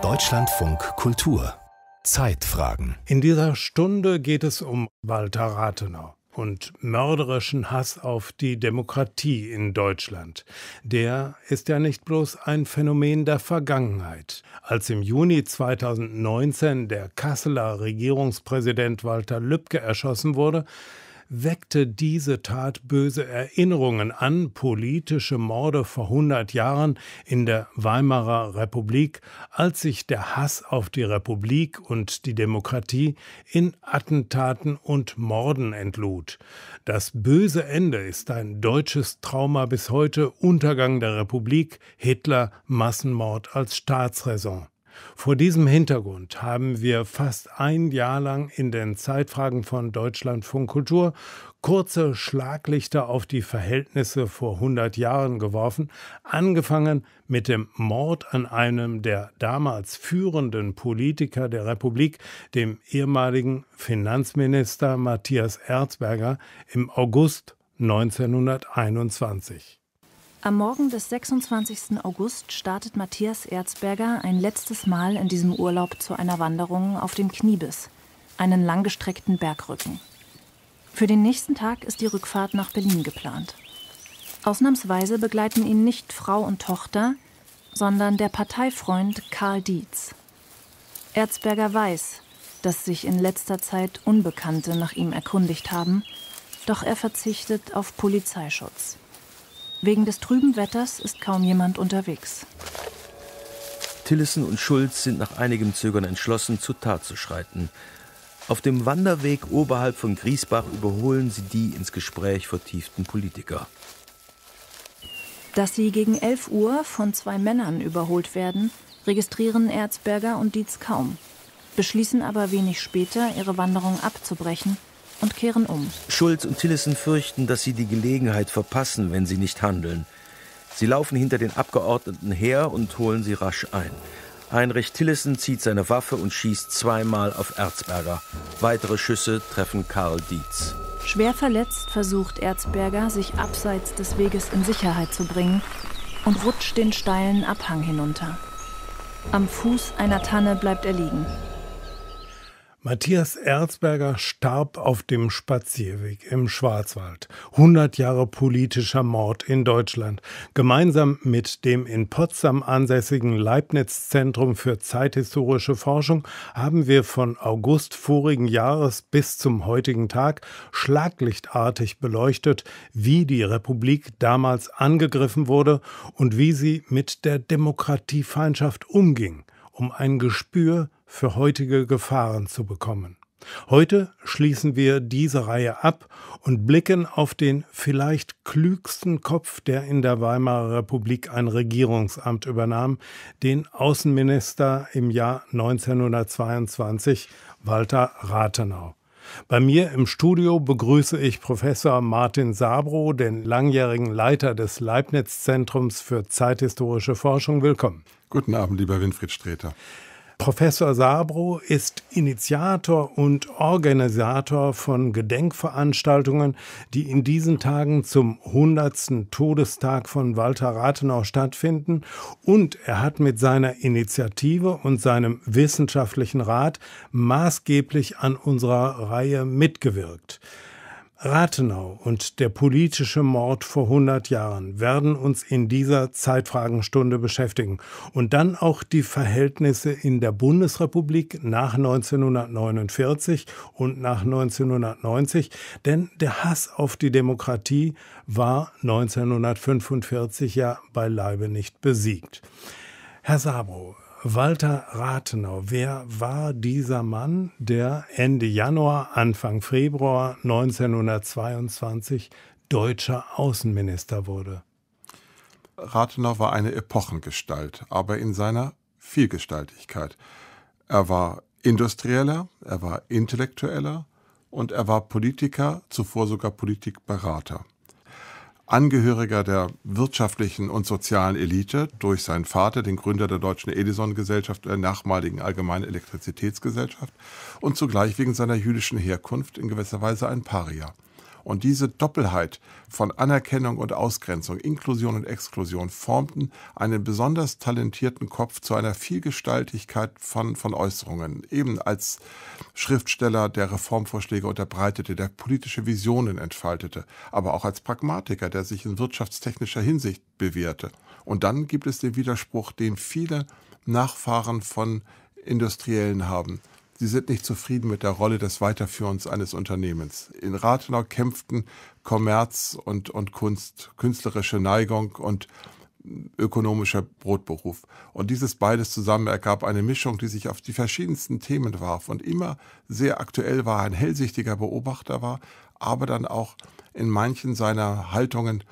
Deutschlandfunk Kultur Zeitfragen. In dieser Stunde geht es um Walter Rathenau und mörderischen Hass auf die Demokratie in Deutschland. Der ist ja nicht bloß ein Phänomen der Vergangenheit. Als im Juni 2019 der Kasseler Regierungspräsident Walter Lübcke erschossen wurde, weckte diese Tat böse Erinnerungen an politische Morde vor 100 Jahren in der Weimarer Republik, als sich der Hass auf die Republik und die Demokratie in Attentaten und Morden entlud. Das böse Ende ist ein deutsches Trauma bis heute, Untergang der Republik, Hitler, Massenmord als Staatsräson. Vor diesem Hintergrund haben wir fast ein Jahr lang in den Zeitfragen von Deutschlandfunk Kultur kurze Schlaglichter auf die Verhältnisse vor 100 Jahren geworfen, angefangen mit dem Mord an einem der damals führenden Politiker der Republik, dem ehemaligen Finanzminister Matthias Erzberger, im August 1921. Am Morgen des 26. August startet Matthias Erzberger ein letztes Mal in diesem Urlaub zu einer Wanderung auf dem Kniebis, einen langgestreckten Bergrücken. Für den nächsten Tag ist die Rückfahrt nach Berlin geplant. Ausnahmsweise begleiten ihn nicht Frau und Tochter, sondern der Parteifreund Karl Dietz. Erzberger weiß, dass sich in letzter Zeit Unbekannte nach ihm erkundigt haben, doch er verzichtet auf Polizeischutz. Wegen des trüben Wetters ist kaum jemand unterwegs. Tillissen und Schulz sind nach einigem Zögern entschlossen, zur Tat zu schreiten. Auf dem Wanderweg oberhalb von Griesbach überholen sie die ins Gespräch vertieften Politiker. Dass sie gegen 11 Uhr von zwei Männern überholt werden, registrieren Erzberger und Dietz kaum, beschließen aber wenig später, ihre Wanderung abzubrechen und kehren um. Schulz und Tillissen fürchten, dass sie die Gelegenheit verpassen, wenn sie nicht handeln. Sie laufen hinter den Abgeordneten her und holen sie rasch ein. Heinrich Tillissen zieht seine Waffe und schießt zweimal auf Erzberger. Weitere Schüsse treffen Karl Dietz. Schwer verletzt versucht Erzberger, sich abseits des Weges in Sicherheit zu bringen und rutscht den steilen Abhang hinunter. Am Fuß einer Tanne bleibt er liegen. Matthias Erzberger starb auf dem Spazierweg im Schwarzwald. 100 Jahre politischer Mord in Deutschland. Gemeinsam mit dem in Potsdam ansässigen Leibniz-Zentrum für zeithistorische Forschung haben wir von August vorigen Jahres bis zum heutigen Tag schlaglichtartig beleuchtet, wie die Republik damals angegriffen wurde und wie sie mit der Demokratiefeindschaft umging, um ein Gespür für heutige Gefahren zu bekommen. Heute schließen wir diese Reihe ab und blicken auf den vielleicht klügsten Kopf, der in der Weimarer Republik ein Regierungsamt übernahm, den Außenminister im Jahr 1922 Walter Rathenau. Bei mir im Studio begrüße ich Professor Martin Sabro, den langjährigen Leiter des Leibniz Zentrums für zeithistorische Forschung. Willkommen. Guten Abend, lieber Winfried Streter. Professor Sabro ist Initiator und Organisator von Gedenkveranstaltungen, die in diesen Tagen zum 100. Todestag von Walter Rathenau stattfinden. Und er hat mit seiner Initiative und seinem wissenschaftlichen Rat maßgeblich an unserer Reihe mitgewirkt. Rathenau und der politische Mord vor 100 Jahren werden uns in dieser Zeitfragenstunde beschäftigen und dann auch die Verhältnisse in der Bundesrepublik nach 1949 und nach 1990, denn der Hass auf die Demokratie war 1945 ja beileibe nicht besiegt. Herr Sabro, Walter Rathenau, wer war dieser Mann, der Ende Januar, Anfang Februar 1922 deutscher Außenminister wurde? Rathenau war eine Epochengestalt, aber in seiner Vielgestaltigkeit. Er war Industrieller, er war Intellektueller und er war Politiker, zuvor sogar Politikberater. Angehöriger der wirtschaftlichen und sozialen Elite durch seinen Vater, den Gründer der Deutschen Edison-Gesellschaft, der äh, nachmaligen Allgemeinen Elektrizitätsgesellschaft und zugleich wegen seiner jüdischen Herkunft in gewisser Weise ein Paria. Und diese Doppelheit von Anerkennung und Ausgrenzung, Inklusion und Exklusion formten einen besonders talentierten Kopf zu einer Vielgestaltigkeit von, von Äußerungen. Eben als Schriftsteller, der Reformvorschläge unterbreitete, der politische Visionen entfaltete, aber auch als Pragmatiker, der sich in wirtschaftstechnischer Hinsicht bewährte. Und dann gibt es den Widerspruch, den viele Nachfahren von Industriellen haben. Sie sind nicht zufrieden mit der Rolle des Weiterführens eines Unternehmens. In Rathenau kämpften Kommerz und, und Kunst, künstlerische Neigung und ökonomischer Brotberuf. Und dieses beides zusammen ergab eine Mischung, die sich auf die verschiedensten Themen warf und immer sehr aktuell war, ein hellsichtiger Beobachter war, aber dann auch in manchen seiner Haltungen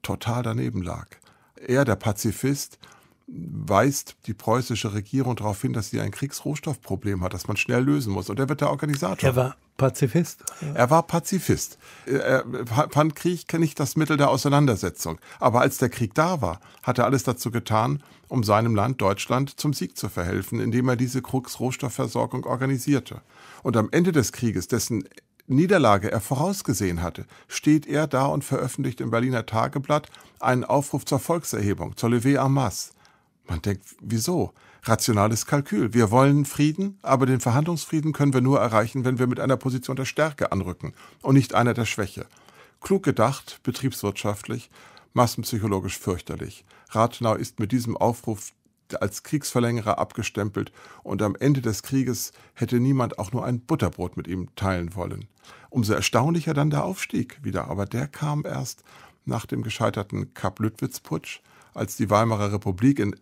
total daneben lag. Er, der Pazifist, weist die preußische Regierung darauf hin, dass sie ein Kriegsrohstoffproblem hat, das man schnell lösen muss. Und er wird der Organisator. Er war Pazifist. Er war Pazifist. Er fand Krieg nicht das Mittel der Auseinandersetzung. Aber als der Krieg da war, hat er alles dazu getan, um seinem Land Deutschland zum Sieg zu verhelfen, indem er diese Kriegsrohstoffversorgung organisierte. Und am Ende des Krieges, dessen Niederlage er vorausgesehen hatte, steht er da und veröffentlicht im Berliner Tageblatt einen Aufruf zur Volkserhebung, zur Levée en masse. Man denkt, wieso? Rationales Kalkül. Wir wollen Frieden, aber den Verhandlungsfrieden können wir nur erreichen, wenn wir mit einer Position der Stärke anrücken und nicht einer der Schwäche. Klug gedacht, betriebswirtschaftlich, massenpsychologisch fürchterlich. Rathenau ist mit diesem Aufruf als Kriegsverlängerer abgestempelt und am Ende des Krieges hätte niemand auch nur ein Butterbrot mit ihm teilen wollen. Umso erstaunlicher dann der Aufstieg wieder, aber der kam erst nach dem gescheiterten Kap-Lüttwitz-Putsch, als die Weimarer Republik in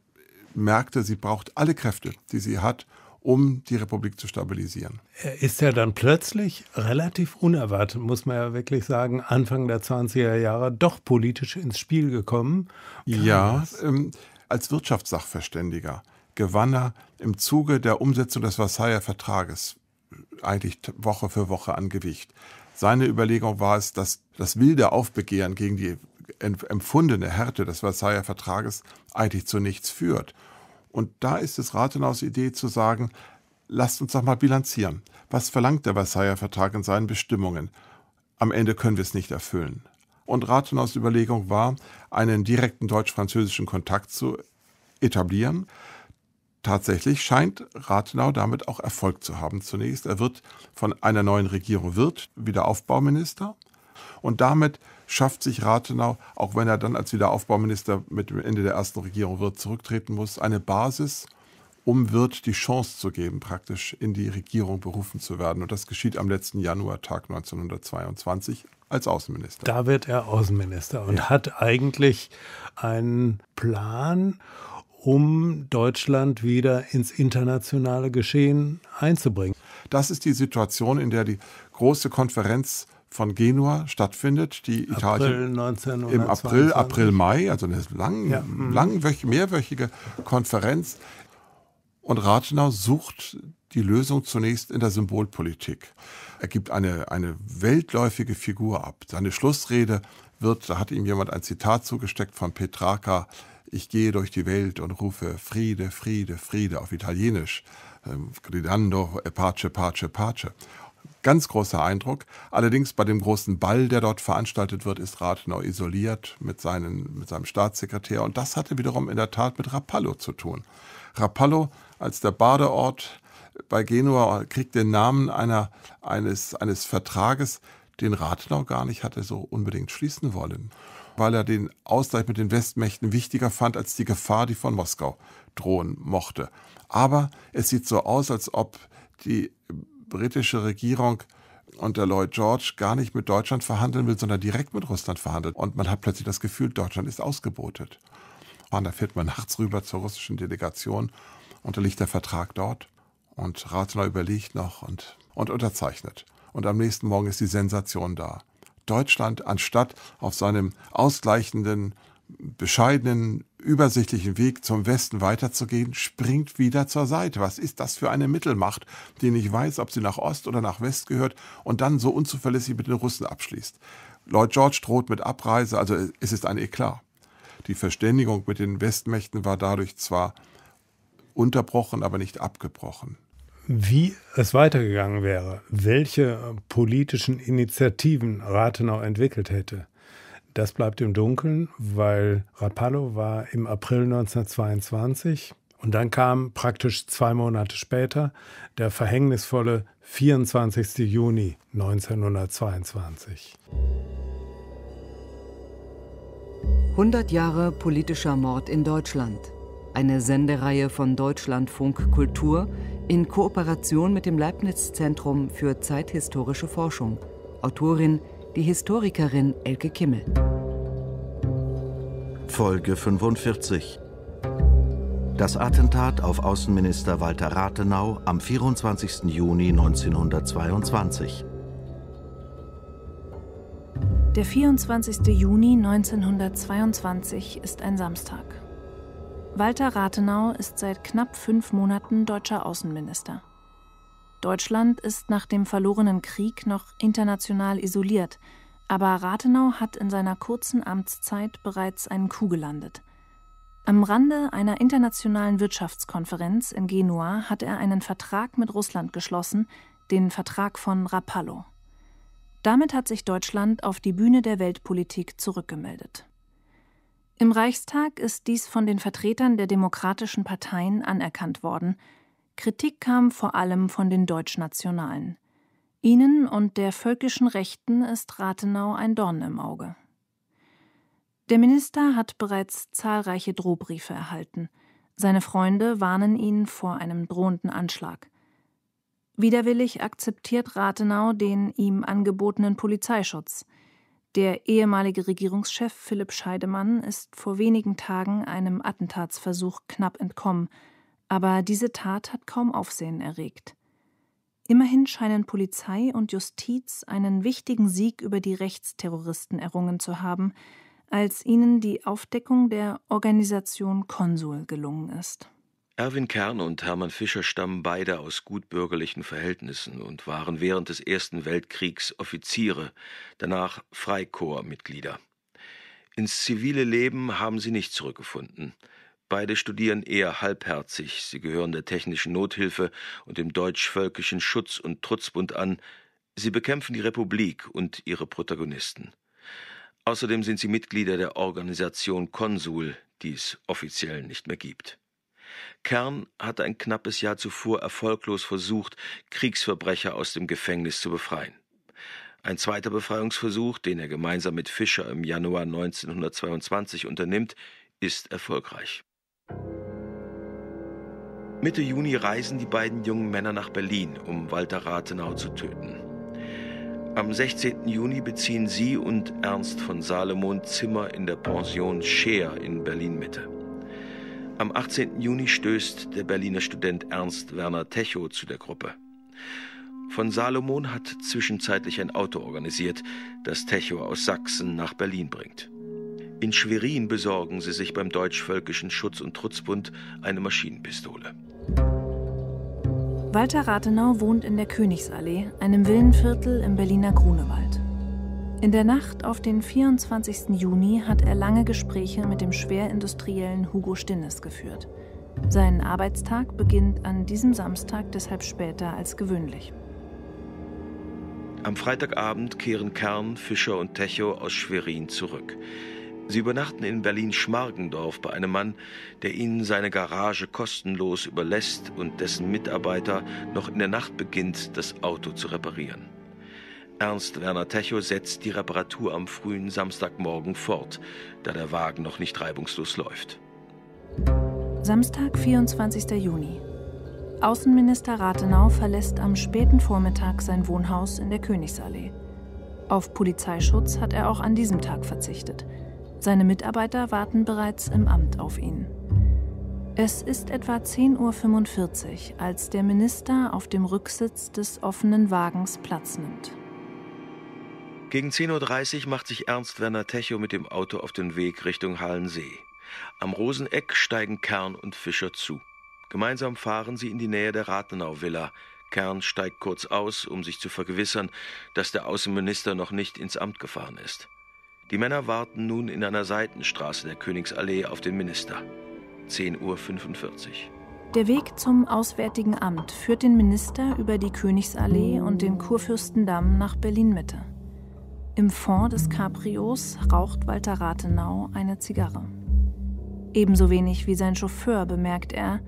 merkte, sie braucht alle Kräfte, die sie hat, um die Republik zu stabilisieren. Er ist ja dann plötzlich relativ unerwartet, muss man ja wirklich sagen, Anfang der 20er Jahre doch politisch ins Spiel gekommen. Kann ja, ähm, als Wirtschaftssachverständiger gewann er im Zuge der Umsetzung des Versailler Vertrages eigentlich Woche für Woche an Gewicht. Seine Überlegung war es, dass das wilde Aufbegehren gegen die empfundene Härte des Versailler Vertrages eigentlich zu nichts führt. Und da ist es Rathenaus Idee zu sagen, lasst uns doch mal bilanzieren. Was verlangt der Versailler Vertrag in seinen Bestimmungen? Am Ende können wir es nicht erfüllen. Und Rathenaus Überlegung war, einen direkten deutsch-französischen Kontakt zu etablieren. Tatsächlich scheint Rathenau damit auch Erfolg zu haben. Zunächst, er wird von einer neuen Regierung wird wieder Aufbauminister und damit schafft sich Rathenau, auch wenn er dann als Wiederaufbauminister mit dem Ende der ersten Regierung wird, zurücktreten muss, eine Basis, um Wirth die Chance zu geben, praktisch in die Regierung berufen zu werden. Und das geschieht am letzten Januartag 1922 als Außenminister. Da wird er Außenminister und ja. hat eigentlich einen Plan, um Deutschland wieder ins internationale Geschehen einzubringen. Das ist die Situation, in der die große Konferenz von Genua stattfindet, die April Italien im April, April, Mai, also eine lang, ja. Mhm. langwöch, mehrwöchige Konferenz. Und Rathenau sucht die Lösung zunächst in der Symbolpolitik. Er gibt eine, eine weltläufige Figur ab. Seine Schlussrede wird, da hat ihm jemand ein Zitat zugesteckt von Petrarca, ich gehe durch die Welt und rufe Friede, Friede, Friede auf Italienisch. Ähm, gridando e pace, pace, pace. Ganz großer Eindruck. Allerdings bei dem großen Ball, der dort veranstaltet wird, ist Rathenau isoliert mit, seinen, mit seinem Staatssekretär. Und das hatte wiederum in der Tat mit Rapallo zu tun. Rapallo als der Badeort bei Genua kriegt den Namen einer, eines, eines Vertrages, den Rathenau gar nicht hatte so unbedingt schließen wollen, weil er den Ausgleich mit den Westmächten wichtiger fand als die Gefahr, die von Moskau drohen mochte. Aber es sieht so aus, als ob die britische Regierung unter Lloyd George gar nicht mit Deutschland verhandeln will, sondern direkt mit Russland verhandelt. Und man hat plötzlich das Gefühl, Deutschland ist ausgebotet. Und da fährt man nachts rüber zur russischen Delegation und da liegt der Vertrag dort. Und Ratner überlegt noch und, und unterzeichnet. Und am nächsten Morgen ist die Sensation da. Deutschland, anstatt auf seinem ausgleichenden, bescheidenen übersichtlichen Weg zum Westen weiterzugehen, springt wieder zur Seite. Was ist das für eine Mittelmacht, die nicht weiß, ob sie nach Ost oder nach West gehört und dann so unzuverlässig mit den Russen abschließt? Lloyd George droht mit Abreise, also es ist ein Eklat. Die Verständigung mit den Westmächten war dadurch zwar unterbrochen, aber nicht abgebrochen. Wie es weitergegangen wäre, welche politischen Initiativen Rathenau entwickelt hätte, das bleibt im Dunkeln, weil Rapallo war im April 1922 und dann kam praktisch zwei Monate später der verhängnisvolle 24. Juni 1922. 100 Jahre politischer Mord in Deutschland. Eine Sendereihe von Deutschlandfunk Kultur in Kooperation mit dem Leibniz Zentrum für zeithistorische Forschung. Autorin die Historikerin Elke Kimmel. Folge 45. Das Attentat auf Außenminister Walter Rathenau am 24. Juni 1922. Der 24. Juni 1922 ist ein Samstag. Walter Rathenau ist seit knapp fünf Monaten deutscher Außenminister. Deutschland ist nach dem verlorenen Krieg noch international isoliert, aber Rathenau hat in seiner kurzen Amtszeit bereits einen Coup gelandet. Am Rande einer internationalen Wirtschaftskonferenz in Genua hat er einen Vertrag mit Russland geschlossen, den Vertrag von Rapallo. Damit hat sich Deutschland auf die Bühne der Weltpolitik zurückgemeldet. Im Reichstag ist dies von den Vertretern der demokratischen Parteien anerkannt worden – Kritik kam vor allem von den Deutschnationalen. Ihnen und der völkischen Rechten ist Rathenau ein Dorn im Auge. Der Minister hat bereits zahlreiche Drohbriefe erhalten. Seine Freunde warnen ihn vor einem drohenden Anschlag. Widerwillig akzeptiert Rathenau den ihm angebotenen Polizeischutz. Der ehemalige Regierungschef Philipp Scheidemann ist vor wenigen Tagen einem Attentatsversuch knapp entkommen – aber diese Tat hat kaum Aufsehen erregt. Immerhin scheinen Polizei und Justiz einen wichtigen Sieg über die Rechtsterroristen errungen zu haben, als ihnen die Aufdeckung der Organisation Konsul gelungen ist. Erwin Kern und Hermann Fischer stammen beide aus gutbürgerlichen Verhältnissen und waren während des Ersten Weltkriegs Offiziere, danach Freikorpsmitglieder. Ins zivile Leben haben sie nicht zurückgefunden. Beide studieren eher halbherzig. Sie gehören der technischen Nothilfe und dem deutsch-völkischen Schutz- und Trutzbund an. Sie bekämpfen die Republik und ihre Protagonisten. Außerdem sind sie Mitglieder der Organisation Konsul, die es offiziell nicht mehr gibt. Kern hatte ein knappes Jahr zuvor erfolglos versucht, Kriegsverbrecher aus dem Gefängnis zu befreien. Ein zweiter Befreiungsversuch, den er gemeinsam mit Fischer im Januar 1922 unternimmt, ist erfolgreich. Mitte Juni reisen die beiden jungen Männer nach Berlin, um Walter Rathenau zu töten. Am 16. Juni beziehen sie und Ernst von Salomon Zimmer in der Pension Scheer in Berlin-Mitte. Am 18. Juni stößt der Berliner Student Ernst Werner Techo zu der Gruppe. Von Salomon hat zwischenzeitlich ein Auto organisiert, das Techo aus Sachsen nach Berlin bringt. In Schwerin besorgen sie sich beim Deutschvölkischen Schutz- und Trutzbund eine Maschinenpistole. Walter Rathenau wohnt in der Königsallee, einem Villenviertel im Berliner Grunewald. In der Nacht auf den 24. Juni hat er lange Gespräche mit dem schwerindustriellen Hugo Stinnes geführt. Sein Arbeitstag beginnt an diesem Samstag deshalb später als gewöhnlich. Am Freitagabend kehren Kern, Fischer und Techo aus Schwerin zurück. Sie übernachten in Berlin-Schmargendorf bei einem Mann, der ihnen seine Garage kostenlos überlässt und dessen Mitarbeiter noch in der Nacht beginnt, das Auto zu reparieren. Ernst Werner Techo setzt die Reparatur am frühen Samstagmorgen fort, da der Wagen noch nicht reibungslos läuft. Samstag, 24. Juni. Außenminister Rathenau verlässt am späten Vormittag sein Wohnhaus in der Königsallee. Auf Polizeischutz hat er auch an diesem Tag verzichtet – seine Mitarbeiter warten bereits im Amt auf ihn. Es ist etwa 10.45 Uhr, als der Minister auf dem Rücksitz des offenen Wagens Platz nimmt. Gegen 10.30 Uhr macht sich Ernst Werner Techo mit dem Auto auf den Weg Richtung Hallensee. Am Roseneck steigen Kern und Fischer zu. Gemeinsam fahren sie in die Nähe der Rathenau-Villa. Kern steigt kurz aus, um sich zu vergewissern, dass der Außenminister noch nicht ins Amt gefahren ist. Die Männer warten nun in einer Seitenstraße der Königsallee auf den Minister. 10.45 Uhr. Der Weg zum Auswärtigen Amt führt den Minister über die Königsallee und den Kurfürstendamm nach Berlin-Mitte. Im Fond des Cabrios raucht Walter Rathenau eine Zigarre. Ebenso wenig wie sein Chauffeur bemerkt er,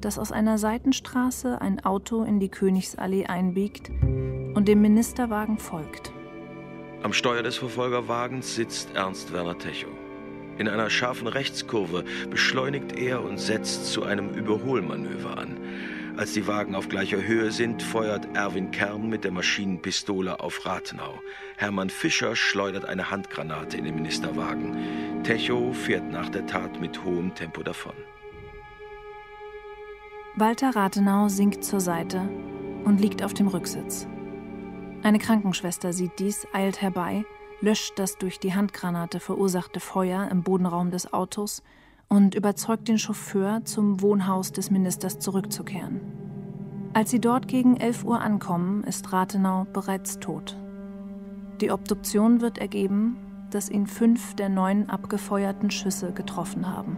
dass aus einer Seitenstraße ein Auto in die Königsallee einbiegt und dem Ministerwagen folgt. Am Steuer des Verfolgerwagens sitzt Ernst Werner Techow. In einer scharfen Rechtskurve beschleunigt er und setzt zu einem Überholmanöver an. Als die Wagen auf gleicher Höhe sind, feuert Erwin Kern mit der Maschinenpistole auf Rathenau. Hermann Fischer schleudert eine Handgranate in den Ministerwagen. Techow fährt nach der Tat mit hohem Tempo davon. Walter Rathenau sinkt zur Seite und liegt auf dem Rücksitz. Eine Krankenschwester sieht dies, eilt herbei, löscht das durch die Handgranate verursachte Feuer im Bodenraum des Autos und überzeugt den Chauffeur, zum Wohnhaus des Ministers zurückzukehren. Als sie dort gegen 11 Uhr ankommen, ist Rathenau bereits tot. Die Obduktion wird ergeben, dass ihn fünf der neun abgefeuerten Schüsse getroffen haben.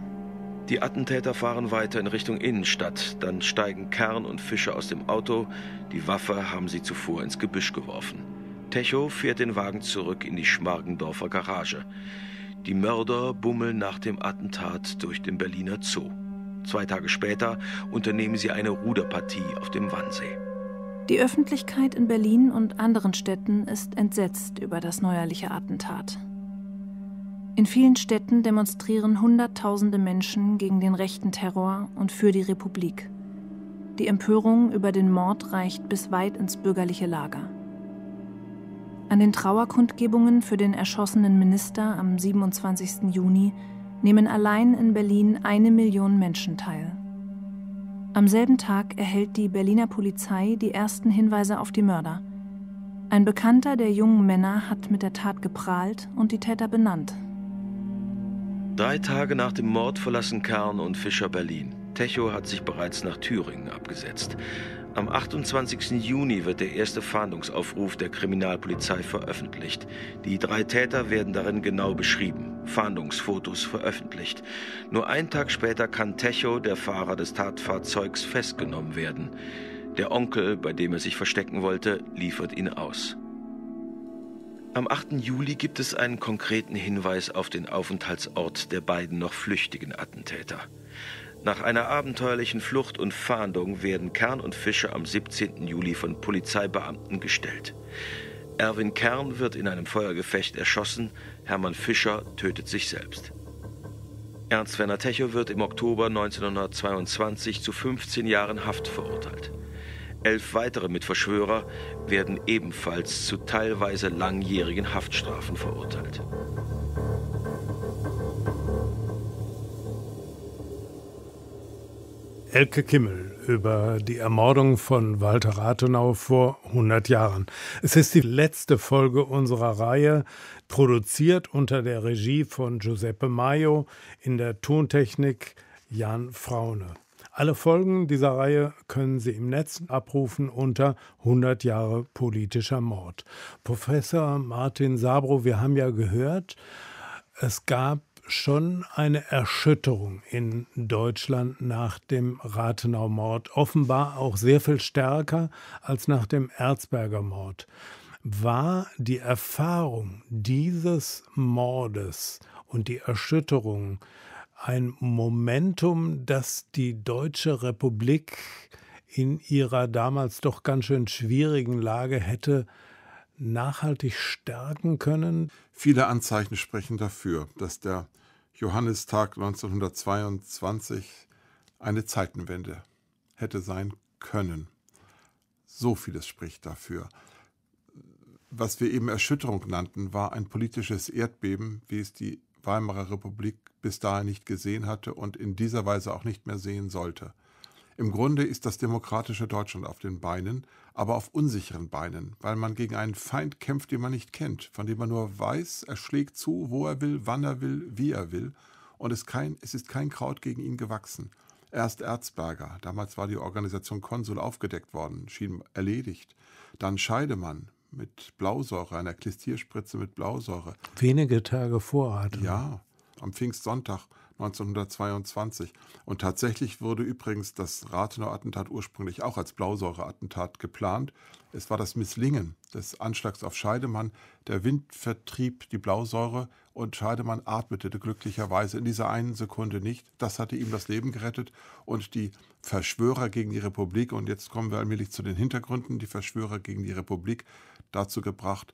Die Attentäter fahren weiter in Richtung Innenstadt. Dann steigen Kern und Fischer aus dem Auto. Die Waffe haben sie zuvor ins Gebüsch geworfen. Techo fährt den Wagen zurück in die Schmargendorfer Garage. Die Mörder bummeln nach dem Attentat durch den Berliner Zoo. Zwei Tage später unternehmen sie eine Ruderpartie auf dem Wannsee. Die Öffentlichkeit in Berlin und anderen Städten ist entsetzt über das neuerliche Attentat. In vielen Städten demonstrieren Hunderttausende Menschen gegen den rechten Terror und für die Republik. Die Empörung über den Mord reicht bis weit ins bürgerliche Lager. An den Trauerkundgebungen für den erschossenen Minister am 27. Juni nehmen allein in Berlin eine Million Menschen teil. Am selben Tag erhält die Berliner Polizei die ersten Hinweise auf die Mörder. Ein Bekannter der jungen Männer hat mit der Tat geprahlt und die Täter benannt, Drei Tage nach dem Mord verlassen Kern und Fischer Berlin. Techo hat sich bereits nach Thüringen abgesetzt. Am 28. Juni wird der erste Fahndungsaufruf der Kriminalpolizei veröffentlicht. Die drei Täter werden darin genau beschrieben. Fahndungsfotos veröffentlicht. Nur einen Tag später kann Techo, der Fahrer des Tatfahrzeugs, festgenommen werden. Der Onkel, bei dem er sich verstecken wollte, liefert ihn aus. Am 8. Juli gibt es einen konkreten Hinweis auf den Aufenthaltsort der beiden noch flüchtigen Attentäter. Nach einer abenteuerlichen Flucht und Fahndung werden Kern und Fischer am 17. Juli von Polizeibeamten gestellt. Erwin Kern wird in einem Feuergefecht erschossen, Hermann Fischer tötet sich selbst. Ernst Werner Techo wird im Oktober 1922 zu 15 Jahren Haft verurteilt. Elf weitere Mitverschwörer werden ebenfalls zu teilweise langjährigen Haftstrafen verurteilt. Elke Kimmel über die Ermordung von Walter Rathenau vor 100 Jahren. Es ist die letzte Folge unserer Reihe, produziert unter der Regie von Giuseppe Maio, in der Tontechnik Jan Fraune. Alle Folgen dieser Reihe können Sie im Netz abrufen unter 100 Jahre politischer Mord. Professor Martin Sabro, wir haben ja gehört, es gab schon eine Erschütterung in Deutschland nach dem Rathenau-Mord, offenbar auch sehr viel stärker als nach dem Erzberger Mord. War die Erfahrung dieses Mordes und die Erschütterung ein Momentum, das die Deutsche Republik in ihrer damals doch ganz schön schwierigen Lage hätte nachhaltig stärken können? Viele Anzeichen sprechen dafür, dass der Johannistag 1922 eine Zeitenwende hätte sein können. So vieles spricht dafür. Was wir eben Erschütterung nannten, war ein politisches Erdbeben, wie es die Weimarer Republik bis dahin nicht gesehen hatte und in dieser Weise auch nicht mehr sehen sollte. Im Grunde ist das demokratische Deutschland auf den Beinen, aber auf unsicheren Beinen, weil man gegen einen Feind kämpft, den man nicht kennt, von dem man nur weiß, er schlägt zu, wo er will, wann er will, wie er will, und es, kein, es ist kein Kraut gegen ihn gewachsen. Erst Erzberger, damals war die Organisation Konsul aufgedeckt worden, schien erledigt. Dann Scheidemann, mit Blausäure, einer Klistierspritze mit Blausäure. Wenige Tage Vorrat. Ja, am Pfingstsonntag 1922. Und tatsächlich wurde übrigens das Rathenau-Attentat ursprünglich auch als Blausäure-Attentat geplant. Es war das Misslingen des Anschlags auf Scheidemann. Der Wind vertrieb die Blausäure und Scheidemann atmete glücklicherweise in dieser einen Sekunde nicht. Das hatte ihm das Leben gerettet. Und die Verschwörer gegen die Republik, und jetzt kommen wir allmählich zu den Hintergründen, die Verschwörer gegen die Republik dazu gebracht,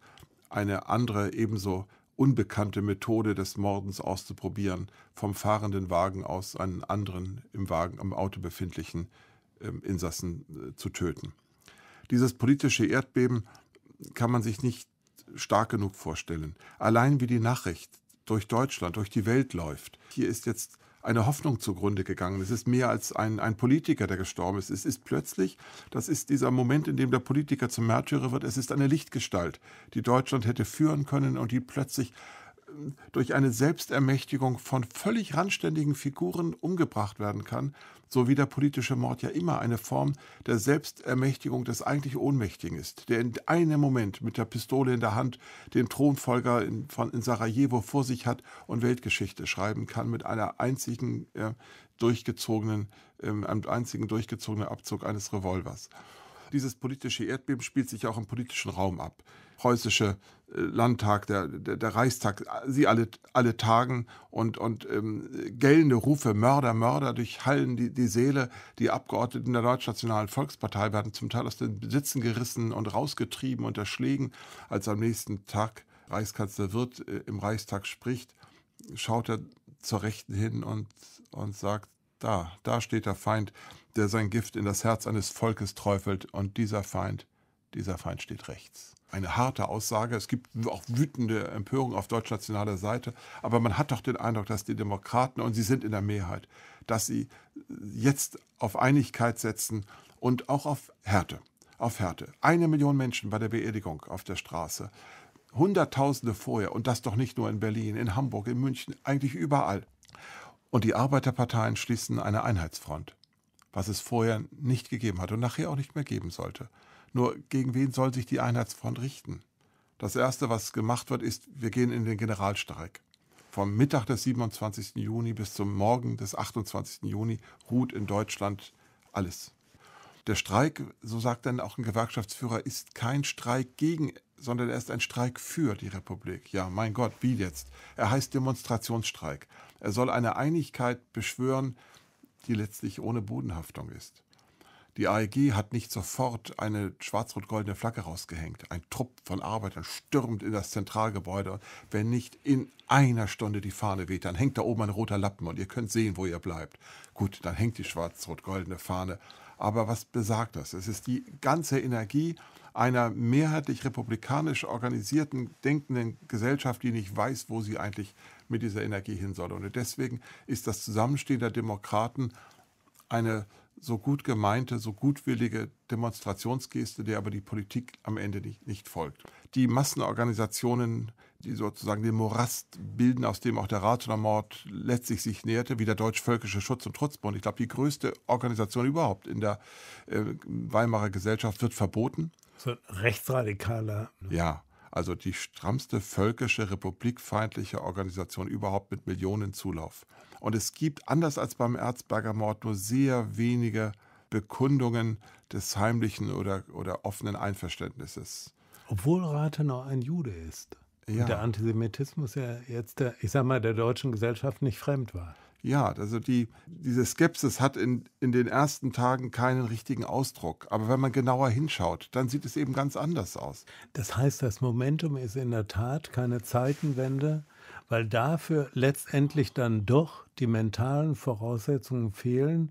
eine andere ebenso unbekannte Methode des Mordens auszuprobieren, vom fahrenden Wagen aus einen anderen im Wagen am Auto befindlichen äh, Insassen äh, zu töten. Dieses politische Erdbeben kann man sich nicht stark genug vorstellen. Allein wie die Nachricht durch Deutschland, durch die Welt läuft. Hier ist jetzt eine Hoffnung zugrunde gegangen. Es ist mehr als ein, ein Politiker, der gestorben ist. Es ist plötzlich, das ist dieser Moment, in dem der Politiker zum Märtyrer wird, es ist eine Lichtgestalt, die Deutschland hätte führen können und die plötzlich ähm, durch eine Selbstermächtigung von völlig randständigen Figuren umgebracht werden kann, so wie der politische Mord ja immer eine Form der Selbstermächtigung des eigentlich Ohnmächtigen ist, der in einem Moment mit der Pistole in der Hand den Thronfolger in, von, in Sarajevo vor sich hat und Weltgeschichte schreiben kann mit einer einzigen äh, durchgezogenen, äh, einem einzigen durchgezogenen Abzug eines Revolvers. Dieses politische Erdbeben spielt sich auch im politischen Raum ab. Preußische äh, Landtag, der, der, der Reichstag, sie alle, alle tagen und, und ähm, gellende Rufe Mörder, Mörder durchhallen die, die Seele. Die Abgeordneten der Deutschnationalen Volkspartei werden zum Teil aus den Sitzen gerissen und rausgetrieben, unterschlägen. Als am nächsten Tag Reichskanzler Wirth äh, im Reichstag spricht, schaut er zur Rechten hin und, und sagt, da, da steht der Feind, der sein Gift in das Herz eines Volkes träufelt, und dieser Feind, dieser Feind steht rechts. Eine harte Aussage. Es gibt auch wütende Empörung auf deutschnationaler Seite. Aber man hat doch den Eindruck, dass die Demokraten, und sie sind in der Mehrheit, dass sie jetzt auf Einigkeit setzen und auch auf Härte. Auf Härte. Eine Million Menschen bei der Beerdigung auf der Straße. Hunderttausende vorher. Und das doch nicht nur in Berlin, in Hamburg, in München, eigentlich überall. Und die Arbeiterparteien schließen eine Einheitsfront, was es vorher nicht gegeben hat und nachher auch nicht mehr geben sollte. Nur gegen wen soll sich die Einheitsfront richten? Das Erste, was gemacht wird, ist, wir gehen in den Generalstreik. Vom Mittag des 27. Juni bis zum Morgen des 28. Juni ruht in Deutschland alles. Der Streik, so sagt dann auch ein Gewerkschaftsführer, ist kein Streik gegen sondern er ist ein Streik für die Republik. Ja, mein Gott, wie jetzt? Er heißt Demonstrationsstreik. Er soll eine Einigkeit beschwören, die letztlich ohne Bodenhaftung ist. Die AEG hat nicht sofort eine schwarz-rot-goldene Flagge rausgehängt. Ein Trupp von Arbeitern stürmt in das Zentralgebäude. Wenn nicht in einer Stunde die Fahne weht, dann hängt da oben ein roter Lappen und ihr könnt sehen, wo ihr bleibt. Gut, dann hängt die schwarz-rot-goldene Fahne aber was besagt das? Es ist die ganze Energie einer mehrheitlich republikanisch organisierten, denkenden Gesellschaft, die nicht weiß, wo sie eigentlich mit dieser Energie hin soll. Und deswegen ist das Zusammenstehen der Demokraten eine so gut gemeinte, so gutwillige Demonstrationsgeste, der aber die Politik am Ende nicht, nicht folgt. Die Massenorganisationen, die sozusagen den Morast bilden, aus dem auch der Rathner Mord letztlich sich näherte, wie der Deutsch-Völkische Schutz- und Trutzbund. Ich glaube, die größte Organisation überhaupt in der äh, Weimarer Gesellschaft wird verboten. So ein rechtsradikaler. Ja. Also die strammste völkische, republikfeindliche Organisation überhaupt mit Millionen Zulauf. Und es gibt, anders als beim Erzberger Mord, nur sehr wenige Bekundungen des heimlichen oder, oder offenen Einverständnisses. Obwohl Rathenau ein Jude ist. Ja. Und der Antisemitismus ja jetzt der, ich sag mal, der deutschen Gesellschaft nicht fremd war. Ja, also die, diese Skepsis hat in, in den ersten Tagen keinen richtigen Ausdruck. Aber wenn man genauer hinschaut, dann sieht es eben ganz anders aus. Das heißt, das Momentum ist in der Tat keine Zeitenwende, weil dafür letztendlich dann doch die mentalen Voraussetzungen fehlen,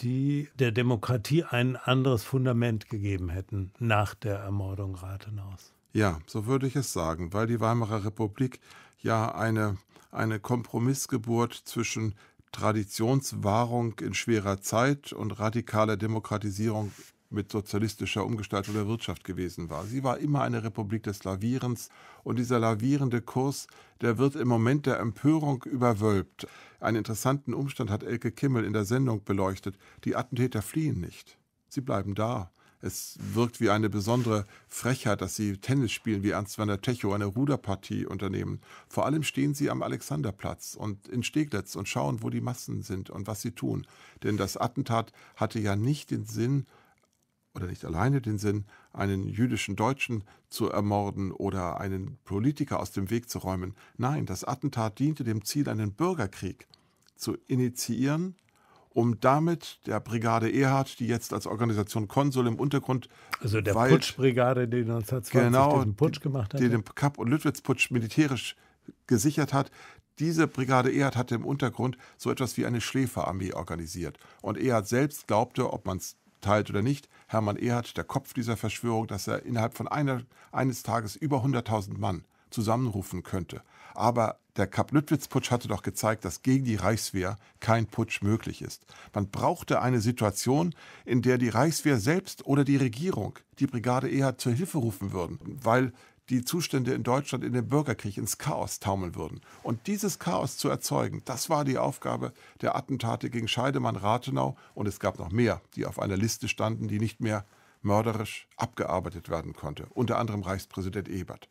die der Demokratie ein anderes Fundament gegeben hätten nach der Ermordung Rathenaus. Ja, so würde ich es sagen, weil die Weimarer Republik ja eine, eine Kompromissgeburt zwischen Traditionswahrung in schwerer Zeit und radikaler Demokratisierung mit sozialistischer Umgestaltung der Wirtschaft gewesen war. Sie war immer eine Republik des Lavierens und dieser lavierende Kurs, der wird im Moment der Empörung überwölbt. Einen interessanten Umstand hat Elke Kimmel in der Sendung beleuchtet. Die Attentäter fliehen nicht. Sie bleiben da. Es wirkt wie eine besondere Frechheit, dass sie Tennis spielen wie Ernst Werner Techo eine Ruderpartie unternehmen. Vor allem stehen sie am Alexanderplatz und in Steglitz und schauen, wo die Massen sind und was sie tun. Denn das Attentat hatte ja nicht den Sinn, oder nicht alleine den Sinn, einen jüdischen Deutschen zu ermorden oder einen Politiker aus dem Weg zu räumen. Nein, das Attentat diente dem Ziel, einen Bürgerkrieg zu initiieren um damit der Brigade Erhard, die jetzt als Organisation Konsul im Untergrund. Also der Wald, Putschbrigade, die 1920 genau, diesen Putsch gemacht hat. Die den Kap- und Lüttwitz-Putsch militärisch gesichert hat. Diese Brigade Erhard hatte im Untergrund so etwas wie eine Schläferarmee organisiert. Und Erhard selbst glaubte, ob man es teilt oder nicht, Hermann Erhard, der Kopf dieser Verschwörung, dass er innerhalb von einer, eines Tages über 100.000 Mann zusammenrufen könnte. Aber der Kapp-Lüttwitz-Putsch hatte doch gezeigt, dass gegen die Reichswehr kein Putsch möglich ist. Man brauchte eine Situation, in der die Reichswehr selbst oder die Regierung die Brigade eher zur Hilfe rufen würden, weil die Zustände in Deutschland in den Bürgerkrieg ins Chaos taumeln würden. Und dieses Chaos zu erzeugen, das war die Aufgabe der Attentate gegen Scheidemann-Rathenau. Und es gab noch mehr, die auf einer Liste standen, die nicht mehr mörderisch abgearbeitet werden konnte, unter anderem Reichspräsident Ebert.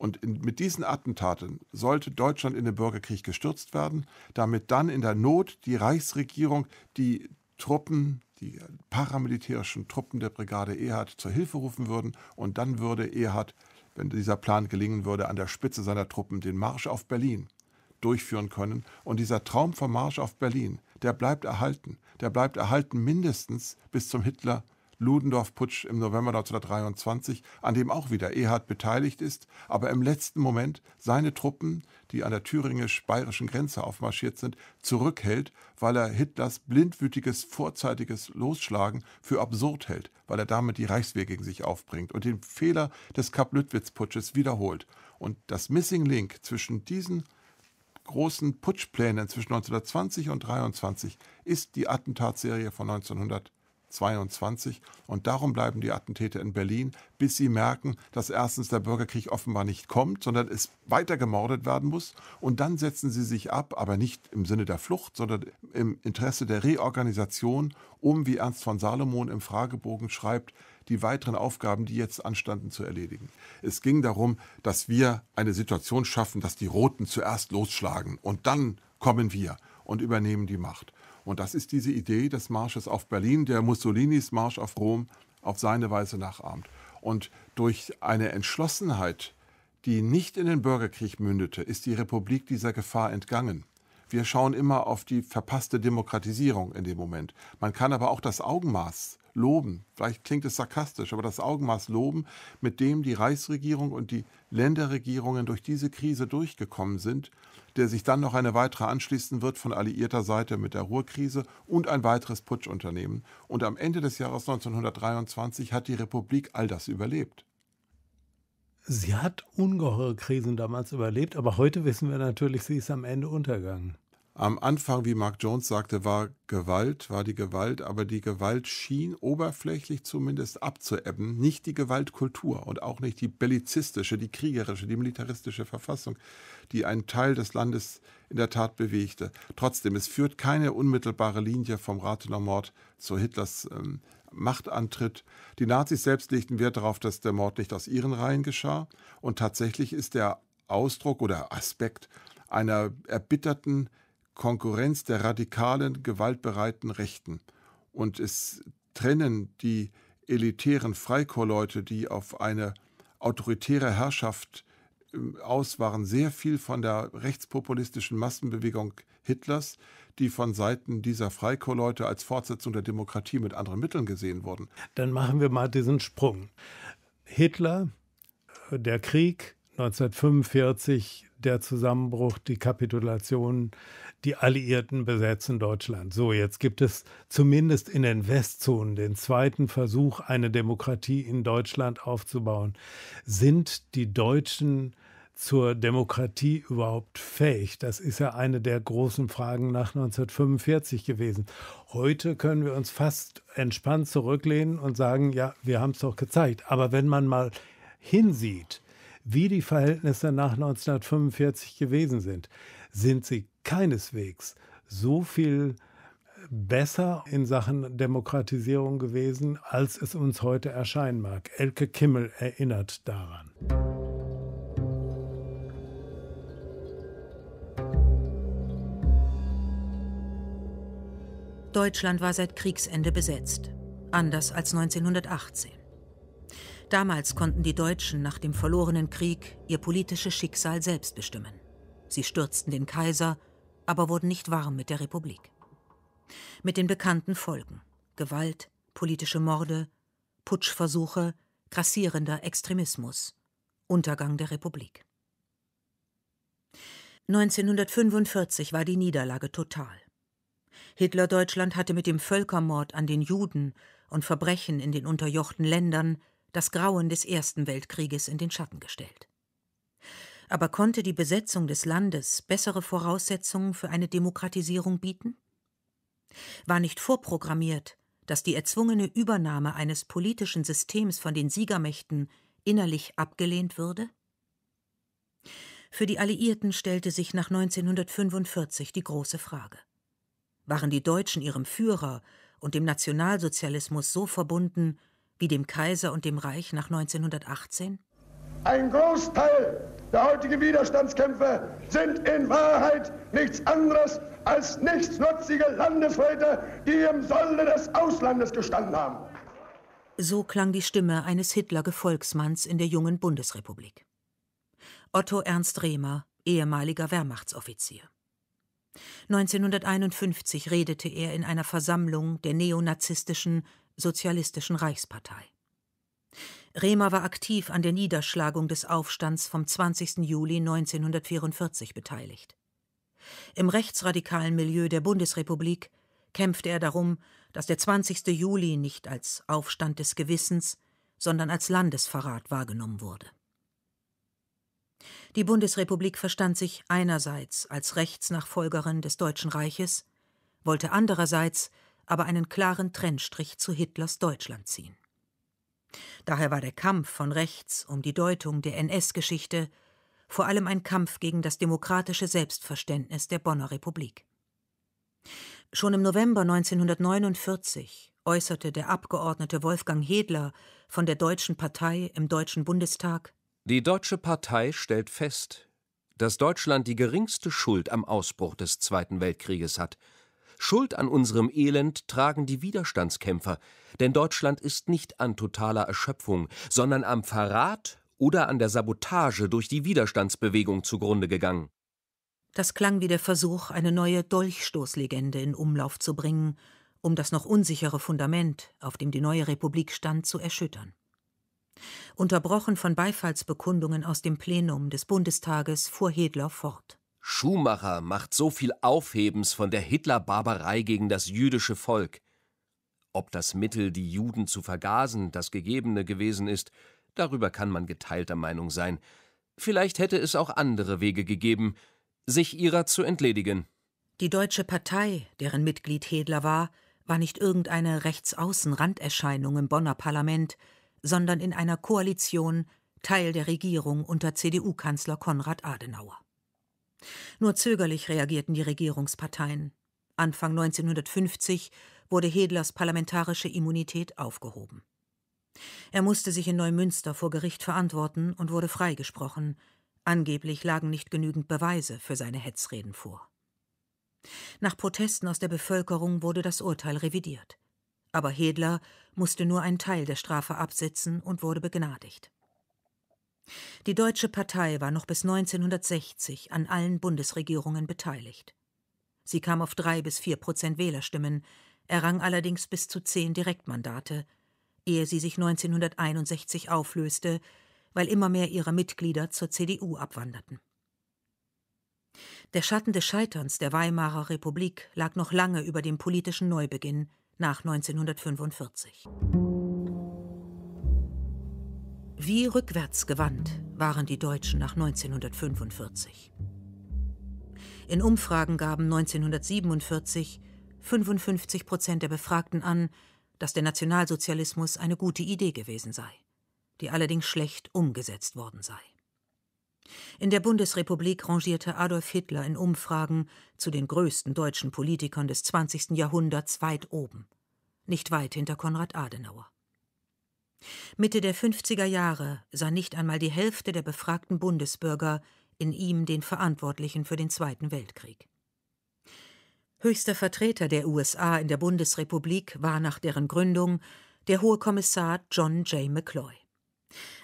Und in, mit diesen Attentaten sollte Deutschland in den Bürgerkrieg gestürzt werden, damit dann in der Not die Reichsregierung die Truppen, die paramilitärischen Truppen der Brigade Erhard zur Hilfe rufen würden. Und dann würde Erhard, wenn dieser Plan gelingen würde, an der Spitze seiner Truppen den Marsch auf Berlin durchführen können. Und dieser Traum vom Marsch auf Berlin, der bleibt erhalten. Der bleibt erhalten mindestens bis zum Hitler Ludendorff-Putsch im November 1923, an dem auch wieder Ehard beteiligt ist, aber im letzten Moment seine Truppen, die an der thüringisch-bayerischen Grenze aufmarschiert sind, zurückhält, weil er Hitlers blindwütiges, vorzeitiges Losschlagen für absurd hält, weil er damit die Reichswehr gegen sich aufbringt und den Fehler des kap lüttwitz putsches wiederholt. Und das Missing Link zwischen diesen großen Putschplänen zwischen 1920 und 1923 ist die Attentatsserie von 1923. 22. Und darum bleiben die Attentäter in Berlin, bis sie merken, dass erstens der Bürgerkrieg offenbar nicht kommt, sondern es weiter gemordet werden muss. Und dann setzen sie sich ab, aber nicht im Sinne der Flucht, sondern im Interesse der Reorganisation, um, wie Ernst von Salomon im Fragebogen schreibt, die weiteren Aufgaben, die jetzt anstanden, zu erledigen. Es ging darum, dass wir eine Situation schaffen, dass die Roten zuerst losschlagen und dann kommen wir und übernehmen die Macht. Und das ist diese Idee des Marsches auf Berlin, der Mussolinis Marsch auf Rom auf seine Weise nachahmt. Und durch eine Entschlossenheit, die nicht in den Bürgerkrieg mündete, ist die Republik dieser Gefahr entgangen. Wir schauen immer auf die verpasste Demokratisierung in dem Moment. Man kann aber auch das Augenmaß loben. Vielleicht klingt es sarkastisch, aber das Augenmaß loben, mit dem die Reichsregierung und die Länderregierungen durch diese Krise durchgekommen sind der sich dann noch eine weitere anschließen wird von alliierter Seite mit der Ruhrkrise und ein weiteres Putschunternehmen. Und am Ende des Jahres 1923 hat die Republik all das überlebt. Sie hat ungeheure Krisen damals überlebt, aber heute wissen wir natürlich, sie ist am Ende untergegangen. Am Anfang, wie Mark Jones sagte, war Gewalt, war die Gewalt, aber die Gewalt schien oberflächlich zumindest abzuebben, nicht die Gewaltkultur und auch nicht die bellizistische, die kriegerische, die militaristische Verfassung, die einen Teil des Landes in der Tat bewegte. Trotzdem, es führt keine unmittelbare Linie vom Rathener Mord zu Hitlers ähm, Machtantritt. Die Nazis selbst legten Wert darauf, dass der Mord nicht aus ihren Reihen geschah und tatsächlich ist der Ausdruck oder Aspekt einer erbitterten Konkurrenz der radikalen, gewaltbereiten Rechten. Und es trennen die elitären Freikorpsleute, die auf eine autoritäre Herrschaft ähm, aus waren, sehr viel von der rechtspopulistischen Massenbewegung Hitlers, die von Seiten dieser Freikorpsleute als Fortsetzung der Demokratie mit anderen Mitteln gesehen wurden. Dann machen wir mal diesen Sprung. Hitler, äh, der Krieg, 1945 der Zusammenbruch, die Kapitulation, die Alliierten besetzen Deutschland. So, jetzt gibt es zumindest in den Westzonen den zweiten Versuch, eine Demokratie in Deutschland aufzubauen. Sind die Deutschen zur Demokratie überhaupt fähig? Das ist ja eine der großen Fragen nach 1945 gewesen. Heute können wir uns fast entspannt zurücklehnen und sagen, ja, wir haben es doch gezeigt. Aber wenn man mal hinsieht, wie die Verhältnisse nach 1945 gewesen sind, sind sie keineswegs so viel äh, besser in Sachen Demokratisierung gewesen, als es uns heute erscheinen mag. Elke Kimmel erinnert daran. Deutschland war seit Kriegsende besetzt, anders als 1918. Damals konnten die Deutschen nach dem verlorenen Krieg ihr politisches Schicksal selbst bestimmen. Sie stürzten den Kaiser, aber wurden nicht warm mit der Republik. Mit den bekannten Folgen Gewalt, politische Morde, Putschversuche, grassierender Extremismus, Untergang der Republik. 1945 war die Niederlage total. Hitler-Deutschland hatte mit dem Völkermord an den Juden und Verbrechen in den unterjochten Ländern das Grauen des Ersten Weltkrieges in den Schatten gestellt. Aber konnte die Besetzung des Landes bessere Voraussetzungen für eine Demokratisierung bieten? War nicht vorprogrammiert, dass die erzwungene Übernahme eines politischen Systems von den Siegermächten innerlich abgelehnt würde? Für die Alliierten stellte sich nach 1945 die große Frage. Waren die Deutschen ihrem Führer und dem Nationalsozialismus so verbunden, wie dem Kaiser und dem Reich nach 1918? Ein Großteil der heutigen Widerstandskämpfe sind in Wahrheit nichts anderes als nichtsnutzige Landesräte, die im Solde des Auslandes gestanden haben. So klang die Stimme eines Hitler-Gefolgsmanns in der jungen Bundesrepublik. Otto Ernst Rehmer, ehemaliger Wehrmachtsoffizier. 1951 redete er in einer Versammlung der neonazistischen Sozialistischen Reichspartei. Rehmer war aktiv an der Niederschlagung des Aufstands vom 20. Juli 1944 beteiligt. Im rechtsradikalen Milieu der Bundesrepublik kämpfte er darum, dass der 20. Juli nicht als Aufstand des Gewissens, sondern als Landesverrat wahrgenommen wurde. Die Bundesrepublik verstand sich einerseits als Rechtsnachfolgerin des Deutschen Reiches, wollte andererseits aber einen klaren Trennstrich zu Hitlers Deutschland ziehen. Daher war der Kampf von rechts um die Deutung der NS-Geschichte vor allem ein Kampf gegen das demokratische Selbstverständnis der Bonner Republik. Schon im November 1949 äußerte der Abgeordnete Wolfgang Hedler von der Deutschen Partei im Deutschen Bundestag Die Deutsche Partei stellt fest, dass Deutschland die geringste Schuld am Ausbruch des Zweiten Weltkrieges hat, Schuld an unserem Elend tragen die Widerstandskämpfer, denn Deutschland ist nicht an totaler Erschöpfung, sondern am Verrat oder an der Sabotage durch die Widerstandsbewegung zugrunde gegangen. Das klang wie der Versuch, eine neue Dolchstoßlegende in Umlauf zu bringen, um das noch unsichere Fundament, auf dem die neue Republik stand, zu erschüttern. Unterbrochen von Beifallsbekundungen aus dem Plenum des Bundestages fuhr Hedler fort. Schumacher macht so viel Aufhebens von der Hitler-Barbarei gegen das jüdische Volk. Ob das Mittel, die Juden zu vergasen, das Gegebene gewesen ist, darüber kann man geteilter Meinung sein. Vielleicht hätte es auch andere Wege gegeben, sich ihrer zu entledigen. Die Deutsche Partei, deren Mitglied Hedler war, war nicht irgendeine Rechtsaußen-Randerscheinung im Bonner Parlament, sondern in einer Koalition Teil der Regierung unter CDU-Kanzler Konrad Adenauer. Nur zögerlich reagierten die Regierungsparteien. Anfang 1950 wurde Hedlers parlamentarische Immunität aufgehoben. Er musste sich in Neumünster vor Gericht verantworten und wurde freigesprochen. Angeblich lagen nicht genügend Beweise für seine Hetzreden vor. Nach Protesten aus der Bevölkerung wurde das Urteil revidiert. Aber Hedler musste nur einen Teil der Strafe absitzen und wurde begnadigt. Die Deutsche Partei war noch bis 1960 an allen Bundesregierungen beteiligt. Sie kam auf drei bis vier Prozent Wählerstimmen, errang allerdings bis zu zehn Direktmandate, ehe sie sich 1961 auflöste, weil immer mehr ihrer Mitglieder zur CDU abwanderten. Der Schatten des Scheiterns der Weimarer Republik lag noch lange über dem politischen Neubeginn nach 1945. Wie rückwärtsgewandt waren die Deutschen nach 1945. In Umfragen gaben 1947 55 Prozent der Befragten an, dass der Nationalsozialismus eine gute Idee gewesen sei, die allerdings schlecht umgesetzt worden sei. In der Bundesrepublik rangierte Adolf Hitler in Umfragen zu den größten deutschen Politikern des 20. Jahrhunderts weit oben, nicht weit hinter Konrad Adenauer. Mitte der 50er Jahre sah nicht einmal die Hälfte der befragten Bundesbürger in ihm den Verantwortlichen für den Zweiten Weltkrieg. Höchster Vertreter der USA in der Bundesrepublik war nach deren Gründung der Hohe Kommissar John J. McCloy.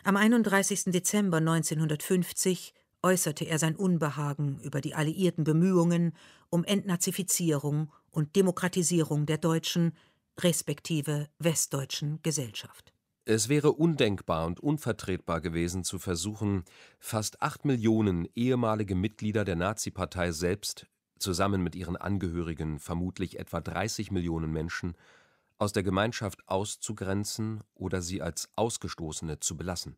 Am 31. Dezember 1950 äußerte er sein Unbehagen über die alliierten Bemühungen um Entnazifizierung und Demokratisierung der deutschen, respektive westdeutschen Gesellschaft. Es wäre undenkbar und unvertretbar gewesen, zu versuchen, fast acht Millionen ehemalige Mitglieder der Nazipartei selbst, zusammen mit ihren Angehörigen vermutlich etwa 30 Millionen Menschen, aus der Gemeinschaft auszugrenzen oder sie als Ausgestoßene zu belassen.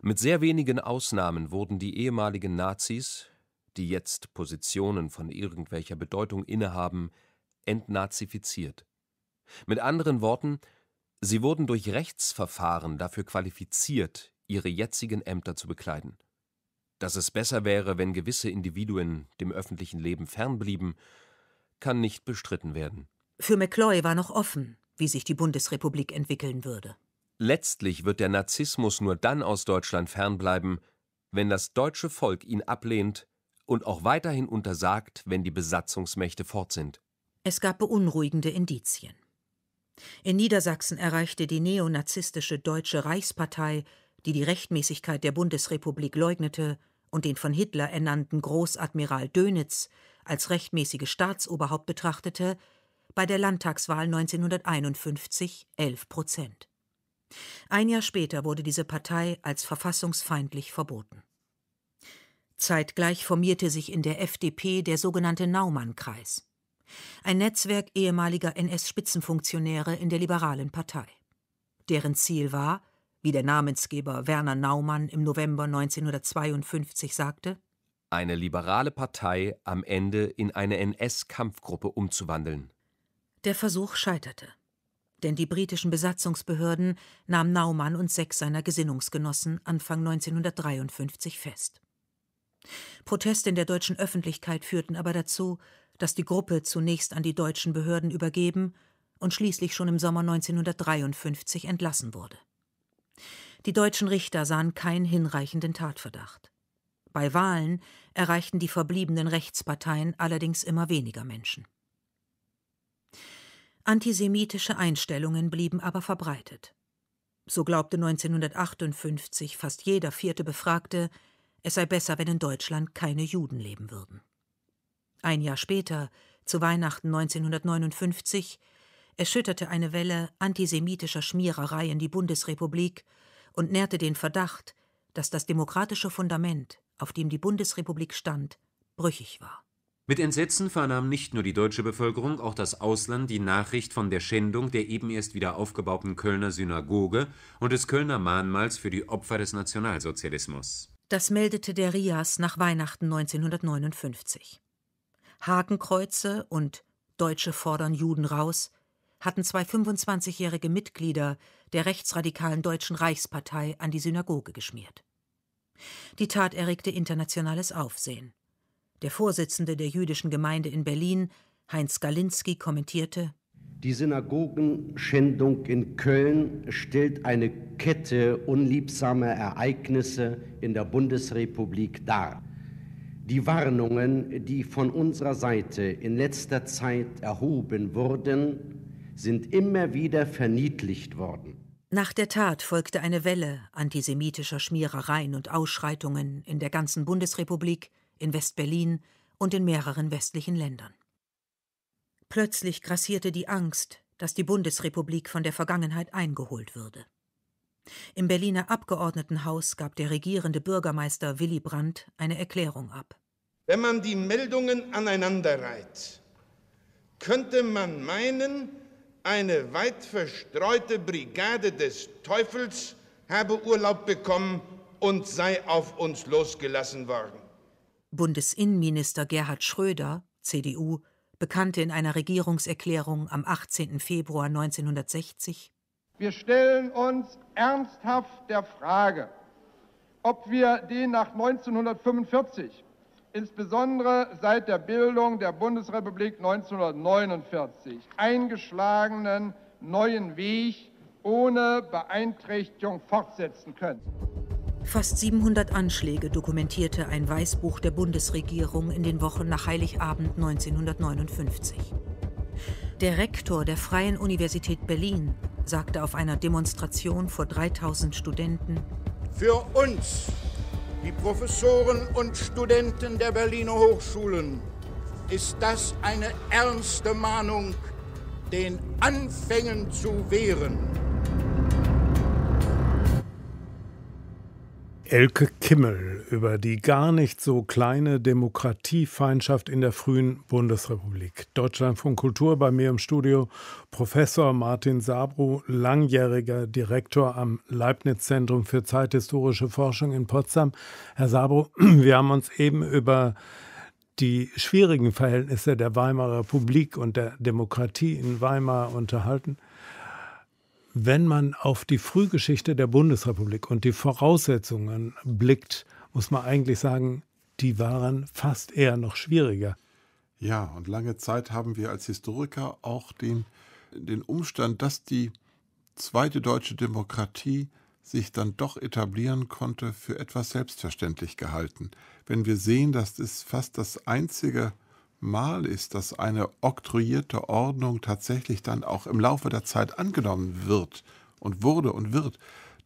Mit sehr wenigen Ausnahmen wurden die ehemaligen Nazis, die jetzt Positionen von irgendwelcher Bedeutung innehaben, entnazifiziert. Mit anderen Worten, Sie wurden durch Rechtsverfahren dafür qualifiziert, ihre jetzigen Ämter zu bekleiden. Dass es besser wäre, wenn gewisse Individuen dem öffentlichen Leben fernblieben, kann nicht bestritten werden. Für McCloy war noch offen, wie sich die Bundesrepublik entwickeln würde. Letztlich wird der Narzissmus nur dann aus Deutschland fernbleiben, wenn das deutsche Volk ihn ablehnt und auch weiterhin untersagt, wenn die Besatzungsmächte fort sind. Es gab beunruhigende Indizien. In Niedersachsen erreichte die neonazistische Deutsche Reichspartei, die die Rechtmäßigkeit der Bundesrepublik leugnete und den von Hitler ernannten Großadmiral Dönitz als rechtmäßige Staatsoberhaupt betrachtete, bei der Landtagswahl 1951 11 Prozent. Ein Jahr später wurde diese Partei als verfassungsfeindlich verboten. Zeitgleich formierte sich in der FDP der sogenannte Naumann-Kreis ein Netzwerk ehemaliger NS-Spitzenfunktionäre in der liberalen Partei. Deren Ziel war, wie der Namensgeber Werner Naumann im November 1952 sagte, eine liberale Partei am Ende in eine NS-Kampfgruppe umzuwandeln. Der Versuch scheiterte, denn die britischen Besatzungsbehörden nahmen Naumann und sechs seiner Gesinnungsgenossen Anfang 1953 fest. Proteste in der deutschen Öffentlichkeit führten aber dazu, das die Gruppe zunächst an die deutschen Behörden übergeben und schließlich schon im Sommer 1953 entlassen wurde. Die deutschen Richter sahen keinen hinreichenden Tatverdacht. Bei Wahlen erreichten die verbliebenen Rechtsparteien allerdings immer weniger Menschen. Antisemitische Einstellungen blieben aber verbreitet. So glaubte 1958 fast jeder vierte Befragte, es sei besser, wenn in Deutschland keine Juden leben würden. Ein Jahr später, zu Weihnachten 1959, erschütterte eine Welle antisemitischer Schmierereien die Bundesrepublik und nährte den Verdacht, dass das demokratische Fundament, auf dem die Bundesrepublik stand, brüchig war. Mit Entsetzen vernahm nicht nur die deutsche Bevölkerung, auch das Ausland die Nachricht von der Schändung der eben erst wieder aufgebauten Kölner Synagoge und des Kölner Mahnmals für die Opfer des Nationalsozialismus. Das meldete der RIAS nach Weihnachten 1959. Hakenkreuze und Deutsche fordern Juden raus hatten zwei 25-jährige Mitglieder der rechtsradikalen Deutschen Reichspartei an die Synagoge geschmiert. Die Tat erregte internationales Aufsehen. Der Vorsitzende der jüdischen Gemeinde in Berlin, Heinz Galinski, kommentierte: Die Synagogenschändung in Köln stellt eine Kette unliebsamer Ereignisse in der Bundesrepublik dar die Warnungen, die von unserer Seite in letzter Zeit erhoben wurden, sind immer wieder verniedlicht worden. Nach der Tat folgte eine Welle antisemitischer Schmierereien und Ausschreitungen in der ganzen Bundesrepublik, in West-Berlin und in mehreren westlichen Ländern. Plötzlich grassierte die Angst, dass die Bundesrepublik von der Vergangenheit eingeholt würde. Im Berliner Abgeordnetenhaus gab der regierende Bürgermeister Willy Brandt eine Erklärung ab. Wenn man die Meldungen aneinander reiht, könnte man meinen, eine weit verstreute Brigade des Teufels habe Urlaub bekommen und sei auf uns losgelassen worden. Bundesinnenminister Gerhard Schröder, CDU, bekannte in einer Regierungserklärung am 18. Februar 1960 Wir stellen uns ernsthaft der Frage, ob wir den nach 1945 insbesondere seit der Bildung der Bundesrepublik 1949 eingeschlagenen neuen Weg ohne Beeinträchtigung fortsetzen können. Fast 700 Anschläge dokumentierte ein Weißbuch der Bundesregierung in den Wochen nach Heiligabend 1959. Der Rektor der Freien Universität Berlin sagte auf einer Demonstration vor 3000 Studenten, Für uns die Professoren und Studenten der Berliner Hochschulen ist das eine ernste Mahnung, den Anfängen zu wehren. Elke Kimmel über die gar nicht so kleine Demokratiefeindschaft in der frühen Bundesrepublik. Deutschland von Kultur bei mir im Studio Professor Martin Sabru, langjähriger Direktor am Leibniz Zentrum für zeithistorische Forschung in Potsdam. Herr Sabru, wir haben uns eben über die schwierigen Verhältnisse der Weimarer Republik und der Demokratie in Weimar unterhalten wenn man auf die Frühgeschichte der Bundesrepublik und die Voraussetzungen blickt, muss man eigentlich sagen, die waren fast eher noch schwieriger. Ja, und lange Zeit haben wir als Historiker auch den, den Umstand, dass die zweite deutsche Demokratie sich dann doch etablieren konnte, für etwas selbstverständlich gehalten. Wenn wir sehen, dass es fast das einzige Mal ist, dass eine oktroyierte Ordnung tatsächlich dann auch im Laufe der Zeit angenommen wird und wurde und wird,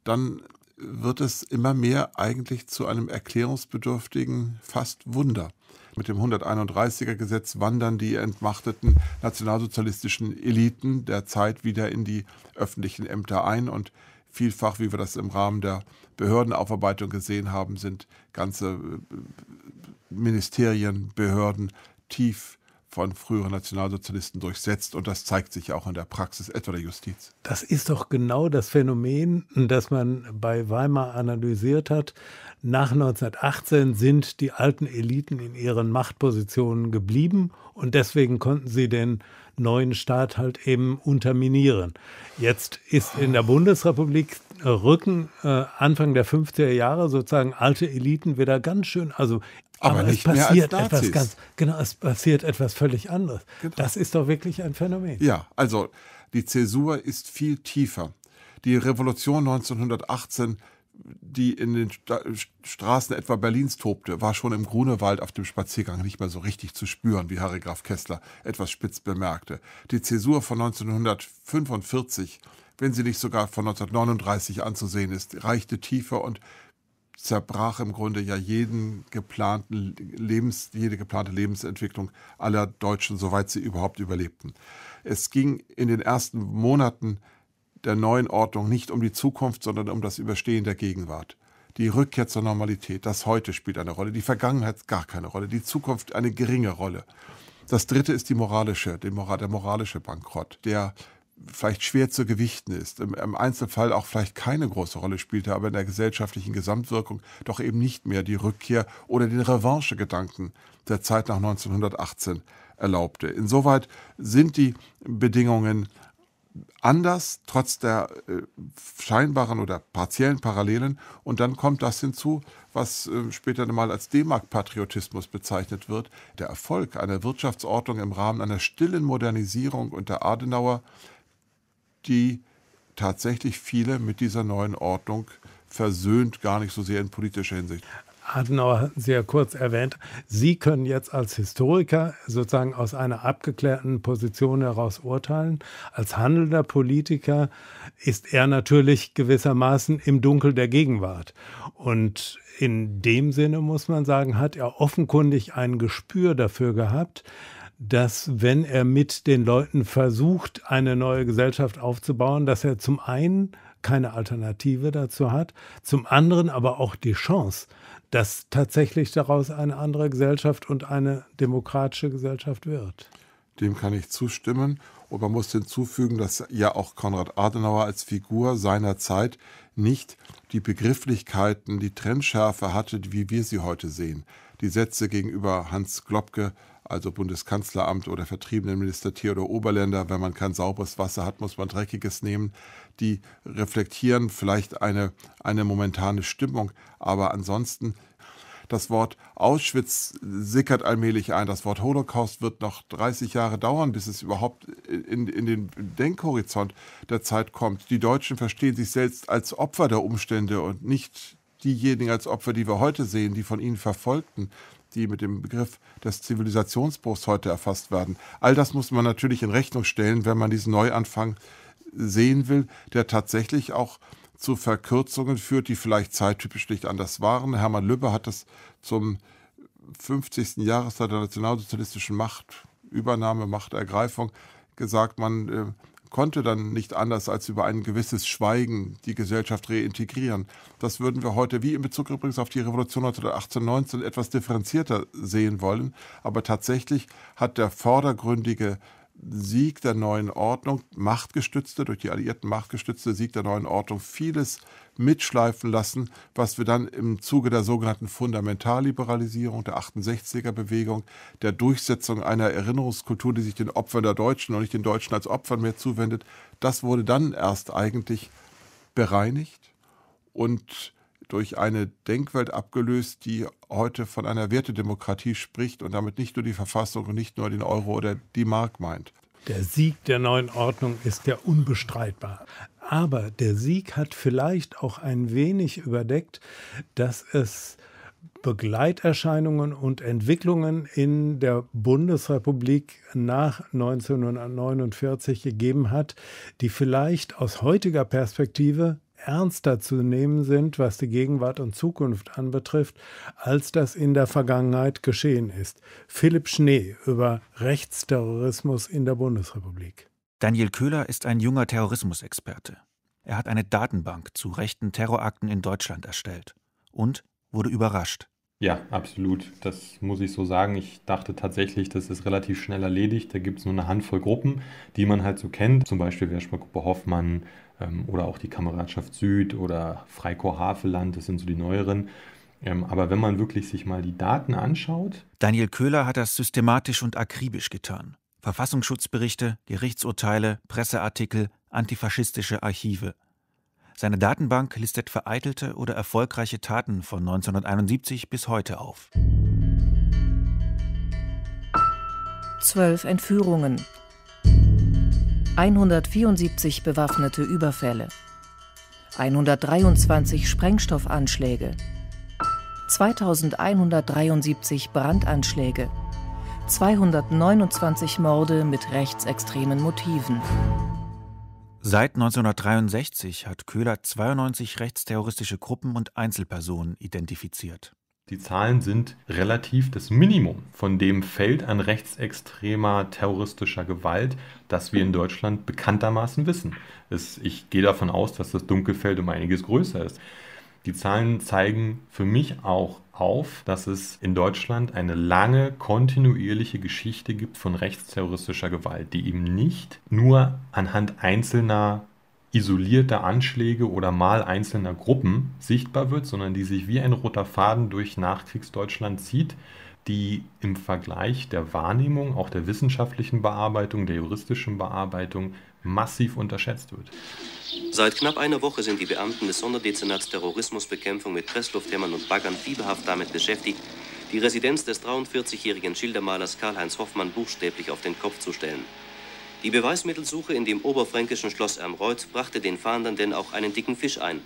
dann wird es immer mehr eigentlich zu einem erklärungsbedürftigen fast Wunder. Mit dem 131er Gesetz wandern die entmachteten nationalsozialistischen Eliten der Zeit wieder in die öffentlichen Ämter ein und vielfach, wie wir das im Rahmen der Behördenaufarbeitung gesehen haben, sind ganze äh, Ministerien, Behörden tief von früheren Nationalsozialisten durchsetzt und das zeigt sich auch in der Praxis etwa der Justiz. Das ist doch genau das Phänomen, das man bei Weimar analysiert hat. Nach 1918 sind die alten Eliten in ihren Machtpositionen geblieben und deswegen konnten sie den neuen Staat halt eben unterminieren. Jetzt ist in der Bundesrepublik rücken äh, Anfang der 50er Jahre sozusagen alte Eliten wieder ganz schön, also aber, aber es passiert etwas ganz, genau, es passiert etwas völlig anderes. Genau. Das ist doch wirklich ein Phänomen. Ja, also die Zäsur ist viel tiefer. Die Revolution 1918, die in den Straßen etwa Berlins tobte, war schon im Grunewald auf dem Spaziergang nicht mehr so richtig zu spüren, wie Harry Graf Kessler etwas spitz bemerkte. Die Zäsur von 1945 wenn sie nicht sogar von 1939 anzusehen ist, reichte tiefer und zerbrach im Grunde ja jeden geplanten Lebens, jede geplante Lebensentwicklung aller Deutschen, soweit sie überhaupt überlebten. Es ging in den ersten Monaten der neuen Ordnung nicht um die Zukunft, sondern um das Überstehen der Gegenwart. Die Rückkehr zur Normalität, das heute spielt eine Rolle, die Vergangenheit gar keine Rolle, die Zukunft eine geringe Rolle. Das dritte ist die moralische, der moralische Bankrott, der vielleicht schwer zu gewichten ist, im, Einzelfall auch vielleicht keine große Rolle spielte, aber in der gesellschaftlichen Gesamtwirkung doch eben nicht mehr die Rückkehr oder den Revanche-Gedanken der Zeit nach 1918 erlaubte. Insoweit sind die Bedingungen anders, trotz der äh, scheinbaren oder partiellen Parallelen. Und dann kommt das hinzu, was äh, später mal als D-Mark-Patriotismus bezeichnet wird. Der Erfolg einer Wirtschaftsordnung im Rahmen einer stillen Modernisierung unter Adenauer die tatsächlich viele mit dieser neuen Ordnung versöhnt, gar nicht so sehr in politischer Hinsicht. Adenauer sehr kurz erwähnt. Sie können jetzt als Historiker sozusagen aus einer abgeklärten Position heraus urteilen. Als handelnder Politiker ist er natürlich gewissermaßen im Dunkel der Gegenwart. Und in dem Sinne muss man sagen, hat er offenkundig ein Gespür dafür gehabt, dass wenn er mit den Leuten versucht, eine neue Gesellschaft aufzubauen, dass er zum einen keine Alternative dazu hat, zum anderen aber auch die Chance, dass tatsächlich daraus eine andere Gesellschaft und eine demokratische Gesellschaft wird. Dem kann ich zustimmen. Und man muss hinzufügen, dass ja auch Konrad Adenauer als Figur seiner Zeit nicht die Begrifflichkeiten, die Trennschärfe hatte, wie wir sie heute sehen. Die Sätze gegenüber Hans Globke also Bundeskanzleramt oder Vertriebenenminister oder Oberländer, wenn man kein sauberes Wasser hat, muss man dreckiges nehmen, die reflektieren vielleicht eine, eine momentane Stimmung, aber ansonsten das Wort Auschwitz sickert allmählich ein. Das Wort Holocaust wird noch 30 Jahre dauern, bis es überhaupt in, in, den Denkhorizont der Zeit kommt. Die Deutschen verstehen sich selbst als Opfer der Umstände und nicht diejenigen als Opfer, die wir heute sehen, die von ihnen verfolgten die mit dem Begriff des Zivilisationsbruchs heute erfasst werden. All das muss man natürlich in Rechnung stellen, wenn man diesen Neuanfang sehen will, der tatsächlich auch zu Verkürzungen führt, die vielleicht zeittypisch nicht anders waren. Hermann Lübbe hat das zum 50. Jahrestag der nationalsozialistischen Machtübernahme, Machtergreifung gesagt, man äh, konnte dann nicht anders als über ein gewisses Schweigen die Gesellschaft reintegrieren. Das würden wir heute, wie in Bezug übrigens auf die Revolution 1918, 19, etwas differenzierter sehen wollen. Aber tatsächlich hat der vordergründige Sieg der neuen Ordnung, machtgestützte, durch die Alliierten machtgestützte Sieg der neuen Ordnung vieles mitschleifen lassen, was wir dann im Zuge der sogenannten Fundamentalliberalisierung, der 68er Bewegung, der Durchsetzung einer Erinnerungskultur, die sich den Opfern der Deutschen und nicht den Deutschen als Opfern mehr zuwendet, das wurde dann erst eigentlich bereinigt und durch eine Denkwelt abgelöst, die heute von einer Wertedemokratie spricht und damit nicht nur die Verfassung und nicht nur den Euro oder die Mark meint. Der Sieg der neuen Ordnung ist ja unbestreitbar. Aber der Sieg hat vielleicht auch ein wenig überdeckt, dass es Begleiterscheinungen und Entwicklungen in der Bundesrepublik nach 1949 gegeben hat, die vielleicht aus heutiger Perspektive ernster zu nehmen sind, was die Gegenwart und Zukunft anbetrifft, als das in der Vergangenheit geschehen ist. Philipp Schnee über Rechtsterrorismus in der Bundesrepublik. Daniel Köhler ist ein junger Terrorismusexperte. Er hat eine Datenbank zu rechten Terrorakten in Deutschland erstellt und wurde überrascht. Ja, absolut. Das muss ich so sagen. Ich dachte tatsächlich, das ist relativ schnell erledigt. Da gibt es nur eine Handvoll Gruppen, die man halt so kennt. Zum Beispiel Wehrsportgruppe Hoffmann, ähm, oder auch die Kameradschaft Süd oder Freikorps Haveland, das sind so die neueren. Ähm, aber wenn man wirklich sich mal die Daten anschaut. Daniel Köhler hat das systematisch und akribisch getan. Verfassungsschutzberichte, Gerichtsurteile, Presseartikel, antifaschistische Archive. Seine Datenbank listet vereitelte oder erfolgreiche Taten von 1971 bis heute auf. Zwölf Entführungen, 174 bewaffnete Überfälle, 123 Sprengstoffanschläge, 2173 Brandanschläge, 229 Morde mit rechtsextremen Motiven. Seit 1963 hat Köhler 92 rechtsterroristische Gruppen und Einzelpersonen identifiziert. Die Zahlen sind relativ das Minimum von dem Feld an rechtsextremer terroristischer Gewalt, das wir in Deutschland bekanntermaßen wissen. Es, ich gehe davon aus, dass das Dunkelfeld um einiges größer ist. Die Zahlen zeigen für mich auch auf, dass es in Deutschland eine lange, kontinuierliche Geschichte gibt von rechtsterroristischer Gewalt, die eben nicht nur anhand einzelner isolierter Anschläge oder mal einzelner Gruppen sichtbar wird, sondern die sich wie ein roter Faden durch Nachkriegsdeutschland zieht, die im Vergleich der Wahrnehmung, auch der wissenschaftlichen Bearbeitung, der juristischen Bearbeitung massiv unterschätzt wird. Seit knapp einer Woche sind die Beamten des Sonderdezernats Terrorismusbekämpfung mit Presslufthämmern und Baggern fieberhaft damit beschäftigt, die Residenz des 43-jährigen Schildermalers Karl-Heinz Hoffmann buchstäblich auf den Kopf zu stellen. Die Beweismittelsuche in dem oberfränkischen Schloss Ermreuth brachte den Fahndern denn auch einen dicken Fisch ein.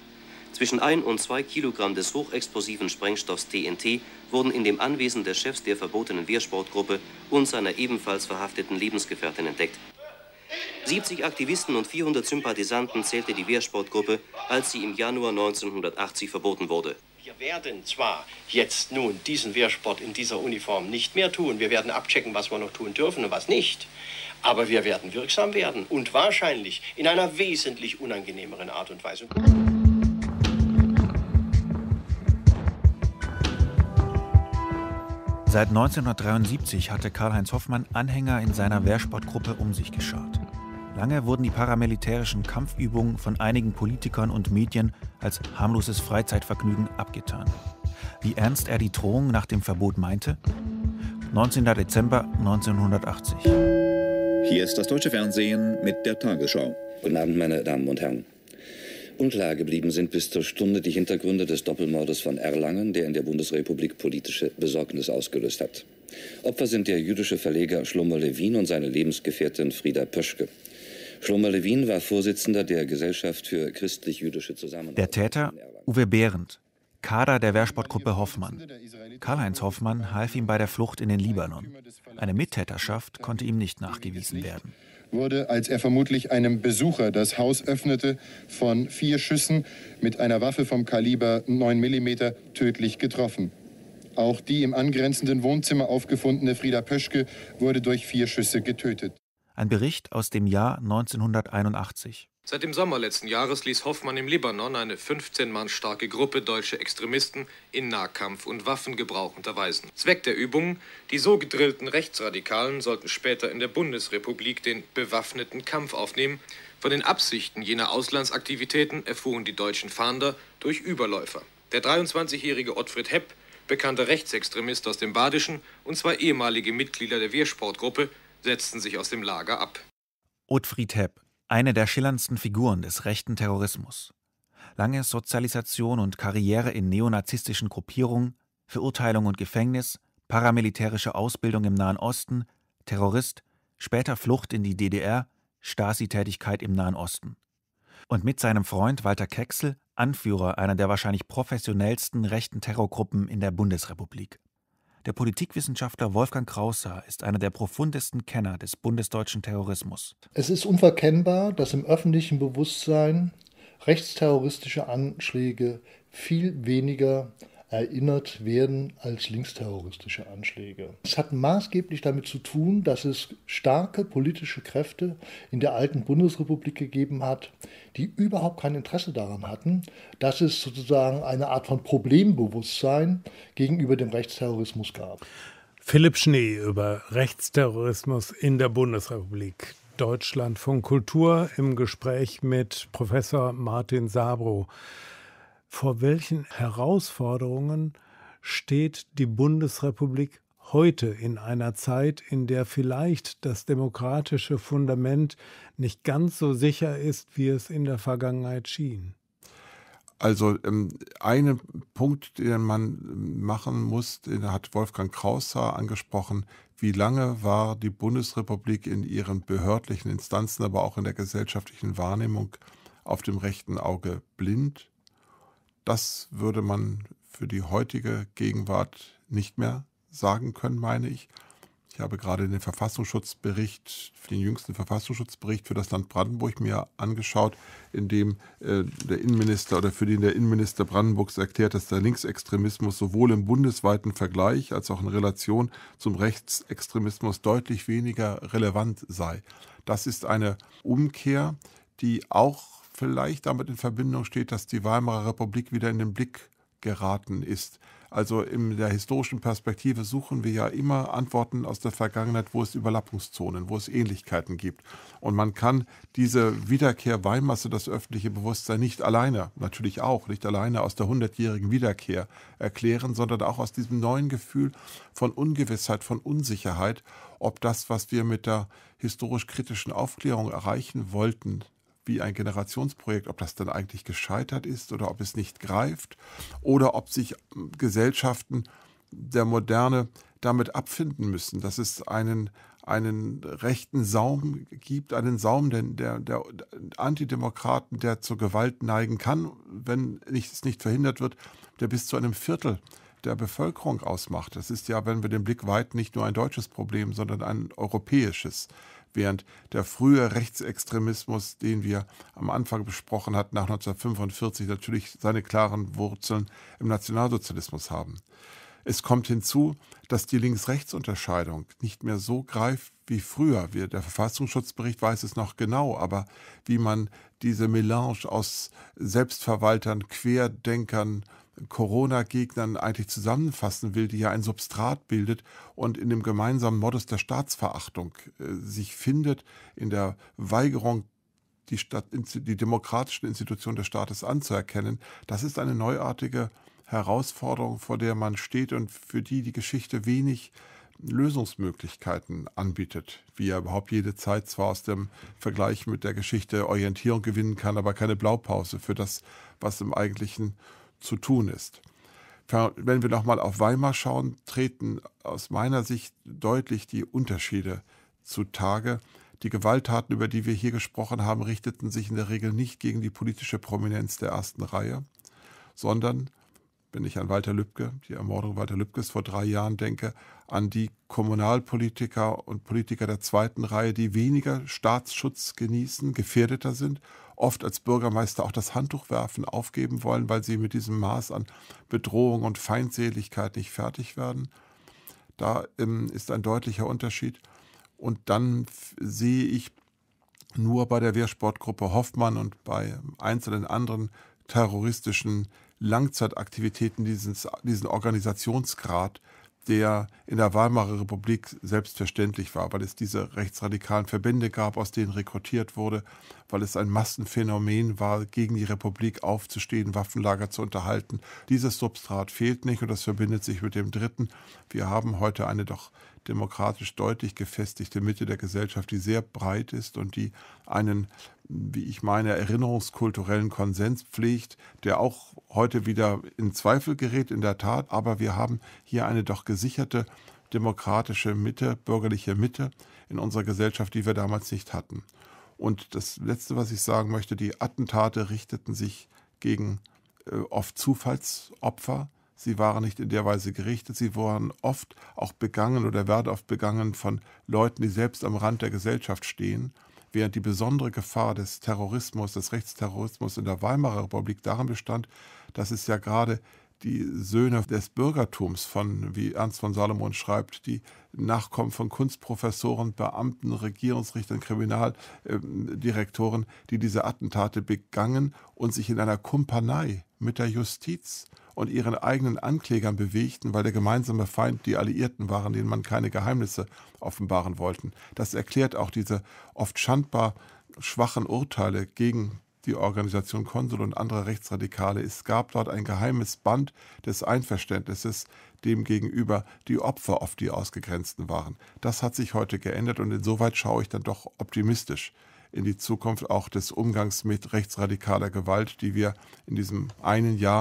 Zwischen 1 und 2 Kilogramm des hochexplosiven Sprengstoffs TNT wurden in dem Anwesen des Chefs der verbotenen Wehrsportgruppe und seiner ebenfalls verhafteten Lebensgefährtin entdeckt. 70 Aktivisten und 400 Sympathisanten zählte die Wehrsportgruppe, als sie im Januar 1980 verboten wurde. Wir werden zwar jetzt nun diesen Wehrsport in dieser Uniform nicht mehr tun, wir werden abchecken, was wir noch tun dürfen und was nicht, aber wir werden wirksam werden und wahrscheinlich in einer wesentlich unangenehmeren Art und Weise. Seit 1973 hatte Karl-Heinz Hoffmann Anhänger in seiner Wehrsportgruppe um sich geschart. Lange wurden die paramilitärischen Kampfübungen von einigen Politikern und Medien als harmloses Freizeitvergnügen abgetan. Wie ernst er die Drohung nach dem Verbot meinte? 19. Dezember 1980. Hier ist das deutsche Fernsehen mit der Tagesschau. Guten Abend, meine Damen und Herren. Unklar geblieben sind bis zur Stunde die Hintergründe des Doppelmordes von Erlangen, der in der Bundesrepublik politische Besorgnis ausgelöst hat. Opfer sind der jüdische Verleger Schlummer Levin und seine Lebensgefährtin Frieda Pöschke. Schlummer Levin war Vorsitzender der Gesellschaft für christlich-jüdische Zusammenarbeit. Der Täter Uwe Behrendt, Kader der Wehrsportgruppe Hoffmann. Karl-Heinz Hoffmann half ihm bei der Flucht in den Libanon. Eine Mittäterschaft konnte ihm nicht nachgewiesen werden. Wurde, als er vermutlich einem Besucher das Haus öffnete, von vier Schüssen mit einer Waffe vom Kaliber 9 mm tödlich getroffen. Auch die im angrenzenden Wohnzimmer aufgefundene Frieda Pöschke wurde durch vier Schüsse getötet. Ein Bericht aus dem Jahr 1981. Seit dem Sommer letzten Jahres ließ Hoffmann im Libanon eine 15 Mann starke Gruppe deutsche Extremisten in Nahkampf und Waffengebrauch unterweisen. Zweck der Übung, die so gedrillten Rechtsradikalen sollten später in der Bundesrepublik den bewaffneten Kampf aufnehmen. Von den Absichten jener Auslandsaktivitäten erfuhren die deutschen Fahnder durch Überläufer. Der 23-jährige Ottfried Hepp, bekannter Rechtsextremist aus dem Badischen und zwei ehemalige Mitglieder der Wehrsportgruppe, setzten sich aus dem Lager ab. Ottfried Hepp, eine der schillerndsten Figuren des rechten Terrorismus. Lange Sozialisation und Karriere in neonazistischen Gruppierungen, Verurteilung und Gefängnis, paramilitärische Ausbildung im Nahen Osten, Terrorist, später Flucht in die DDR, Stasi-Tätigkeit im Nahen Osten. Und mit seinem Freund Walter Kexel, Anführer einer der wahrscheinlich professionellsten rechten Terrorgruppen in der Bundesrepublik. Der Politikwissenschaftler Wolfgang Krausser ist einer der profundesten Kenner des bundesdeutschen Terrorismus. Es ist unverkennbar, dass im öffentlichen Bewusstsein rechtsterroristische Anschläge viel weniger erinnert werden als linksterroristische Anschläge. Es hat maßgeblich damit zu tun, dass es starke politische Kräfte in der alten Bundesrepublik gegeben hat, die überhaupt kein Interesse daran hatten, dass es sozusagen eine Art von Problembewusstsein gegenüber dem Rechtsterrorismus gab. Philipp Schnee über Rechtsterrorismus in der Bundesrepublik. Deutschland von Kultur im Gespräch mit Professor Martin Sabro vor welchen Herausforderungen steht die Bundesrepublik heute in einer Zeit, in der vielleicht das demokratische Fundament nicht ganz so sicher ist, wie es in der Vergangenheit schien? Also ähm, ein Punkt, den man machen muss, den hat Wolfgang Kraushaar angesprochen, wie lange war die Bundesrepublik in ihren behördlichen Instanzen, aber auch in der gesellschaftlichen Wahrnehmung auf dem rechten Auge blind das würde man für die heutige Gegenwart nicht mehr sagen können, meine ich. Ich habe gerade den Verfassungsschutzbericht, den jüngsten Verfassungsschutzbericht für das Land Brandenburg mir angeschaut, in dem äh, der Innenminister oder für den der Innenminister Brandenburgs erklärt, dass der Linksextremismus sowohl im bundesweiten Vergleich als auch in Relation zum Rechtsextremismus deutlich weniger relevant sei. Das ist eine Umkehr, die auch vielleicht damit in Verbindung steht, dass die Weimarer Republik wieder in den Blick geraten ist. Also in der historischen Perspektive suchen wir ja immer Antworten aus der Vergangenheit, wo es Überlappungszonen, wo es Ähnlichkeiten gibt. Und man kann diese Wiederkehr Weimars das öffentliche Bewusstsein nicht alleine, natürlich auch nicht alleine aus der hundertjährigen Wiederkehr erklären, sondern auch aus diesem neuen Gefühl von Ungewissheit, von Unsicherheit, ob das, was wir mit der historisch-kritischen Aufklärung erreichen wollten, wie ein Generationsprojekt, ob das dann eigentlich gescheitert ist oder ob es nicht greift oder ob sich ähm, Gesellschaften der Moderne damit abfinden müssen, dass es einen, einen rechten Saum gibt, einen Saum der, der, der Antidemokraten, der zur Gewalt neigen kann, wenn es nicht verhindert wird, der bis zu einem Viertel der Bevölkerung ausmacht. Das ist ja, wenn wir den Blick weiten, nicht nur ein deutsches Problem, sondern ein europäisches während der frühe Rechtsextremismus, den wir am Anfang besprochen hatten, nach 1945 natürlich seine klaren Wurzeln im Nationalsozialismus haben. Es kommt hinzu, dass die Links-Rechts-Unterscheidung nicht mehr so greift wie früher. der Verfassungsschutzbericht weiß es noch genau, aber wie man diese Melange aus Selbstverwaltern, Querdenkern, Corona-Gegnern eigentlich zusammenfassen will, die ja ein Substrat bildet und in dem gemeinsamen Modus der Staatsverachtung äh, sich findet, in der Weigerung, die, Stadt, die demokratischen Institutionen des Staates anzuerkennen. Das ist eine neuartige Herausforderung, vor der man steht und für die die Geschichte wenig Lösungsmöglichkeiten anbietet, wie er überhaupt jede Zeit zwar aus dem Vergleich mit der Geschichte Orientierung gewinnen kann, aber keine Blaupause für das, was im eigentlichen zu tun ist. Wenn wir nochmal auf Weimar schauen, treten aus meiner Sicht deutlich die Unterschiede zutage. Die Gewalttaten, über die wir hier gesprochen haben, richteten sich in der Regel nicht gegen die politische Prominenz der ersten Reihe, sondern wenn ich an Walter Lübcke, die Ermordung Walter Lübckes vor drei Jahren denke, an die Kommunalpolitiker und Politiker der zweiten Reihe, die weniger Staatsschutz genießen, gefährdeter sind, oft als Bürgermeister auch das Handtuch werfen, aufgeben wollen, weil sie mit diesem Maß an Bedrohung und Feindseligkeit nicht fertig werden. Da ähm, ist ein deutlicher Unterschied. Und dann sehe ich nur bei der Wehrsportgruppe Hoffmann und bei einzelnen anderen terroristischen Langzeitaktivitäten diesen, diesen Organisationsgrad, der in der Weimarer Republik selbstverständlich war, weil es diese rechtsradikalen Verbände gab, aus denen rekrutiert wurde, weil es ein Massenphänomen war, gegen die Republik aufzustehen, Waffenlager zu unterhalten. Dieses Substrat fehlt nicht und das verbindet sich mit dem dritten. Wir haben heute eine doch demokratisch deutlich gefestigte Mitte der Gesellschaft, die sehr breit ist und die einen, wie ich meine, erinnerungskulturellen Konsens pflegt, der auch heute wieder in Zweifel gerät, in der Tat. Aber wir haben hier eine doch gesicherte demokratische Mitte, bürgerliche Mitte in unserer Gesellschaft, die wir damals nicht hatten. Und das Letzte, was ich sagen möchte, die Attentate richteten sich gegen äh, oft Zufallsopfer, Sie waren nicht in der Weise gerichtet, sie wurden oft auch begangen oder werden oft begangen von Leuten, die selbst am Rand der Gesellschaft stehen, während die besondere Gefahr des Terrorismus, des Rechtsterrorismus in der Weimarer Republik darin bestand, dass es ja gerade die Söhne des Bürgertums von, wie Ernst von Salomon schreibt, die Nachkommen von Kunstprofessoren, Beamten, Regierungsrichtern, Kriminaldirektoren, ähm, die diese Attentate begangen und sich in einer Kumpanei mit der Justiz und ihren eigenen Anklägern bewegten, weil der gemeinsame Feind die Alliierten waren, denen man keine Geheimnisse offenbaren wollte. Das erklärt auch diese oft schandbar schwachen Urteile gegen die Organisation Konsul und andere Rechtsradikale. Es gab dort ein geheimes Band des Einverständnisses, dem gegenüber die Opfer oft die Ausgegrenzten waren. Das hat sich heute geändert und insoweit schaue ich dann doch optimistisch in die Zukunft auch des Umgangs mit rechtsradikaler Gewalt, die wir in diesem einen Jahr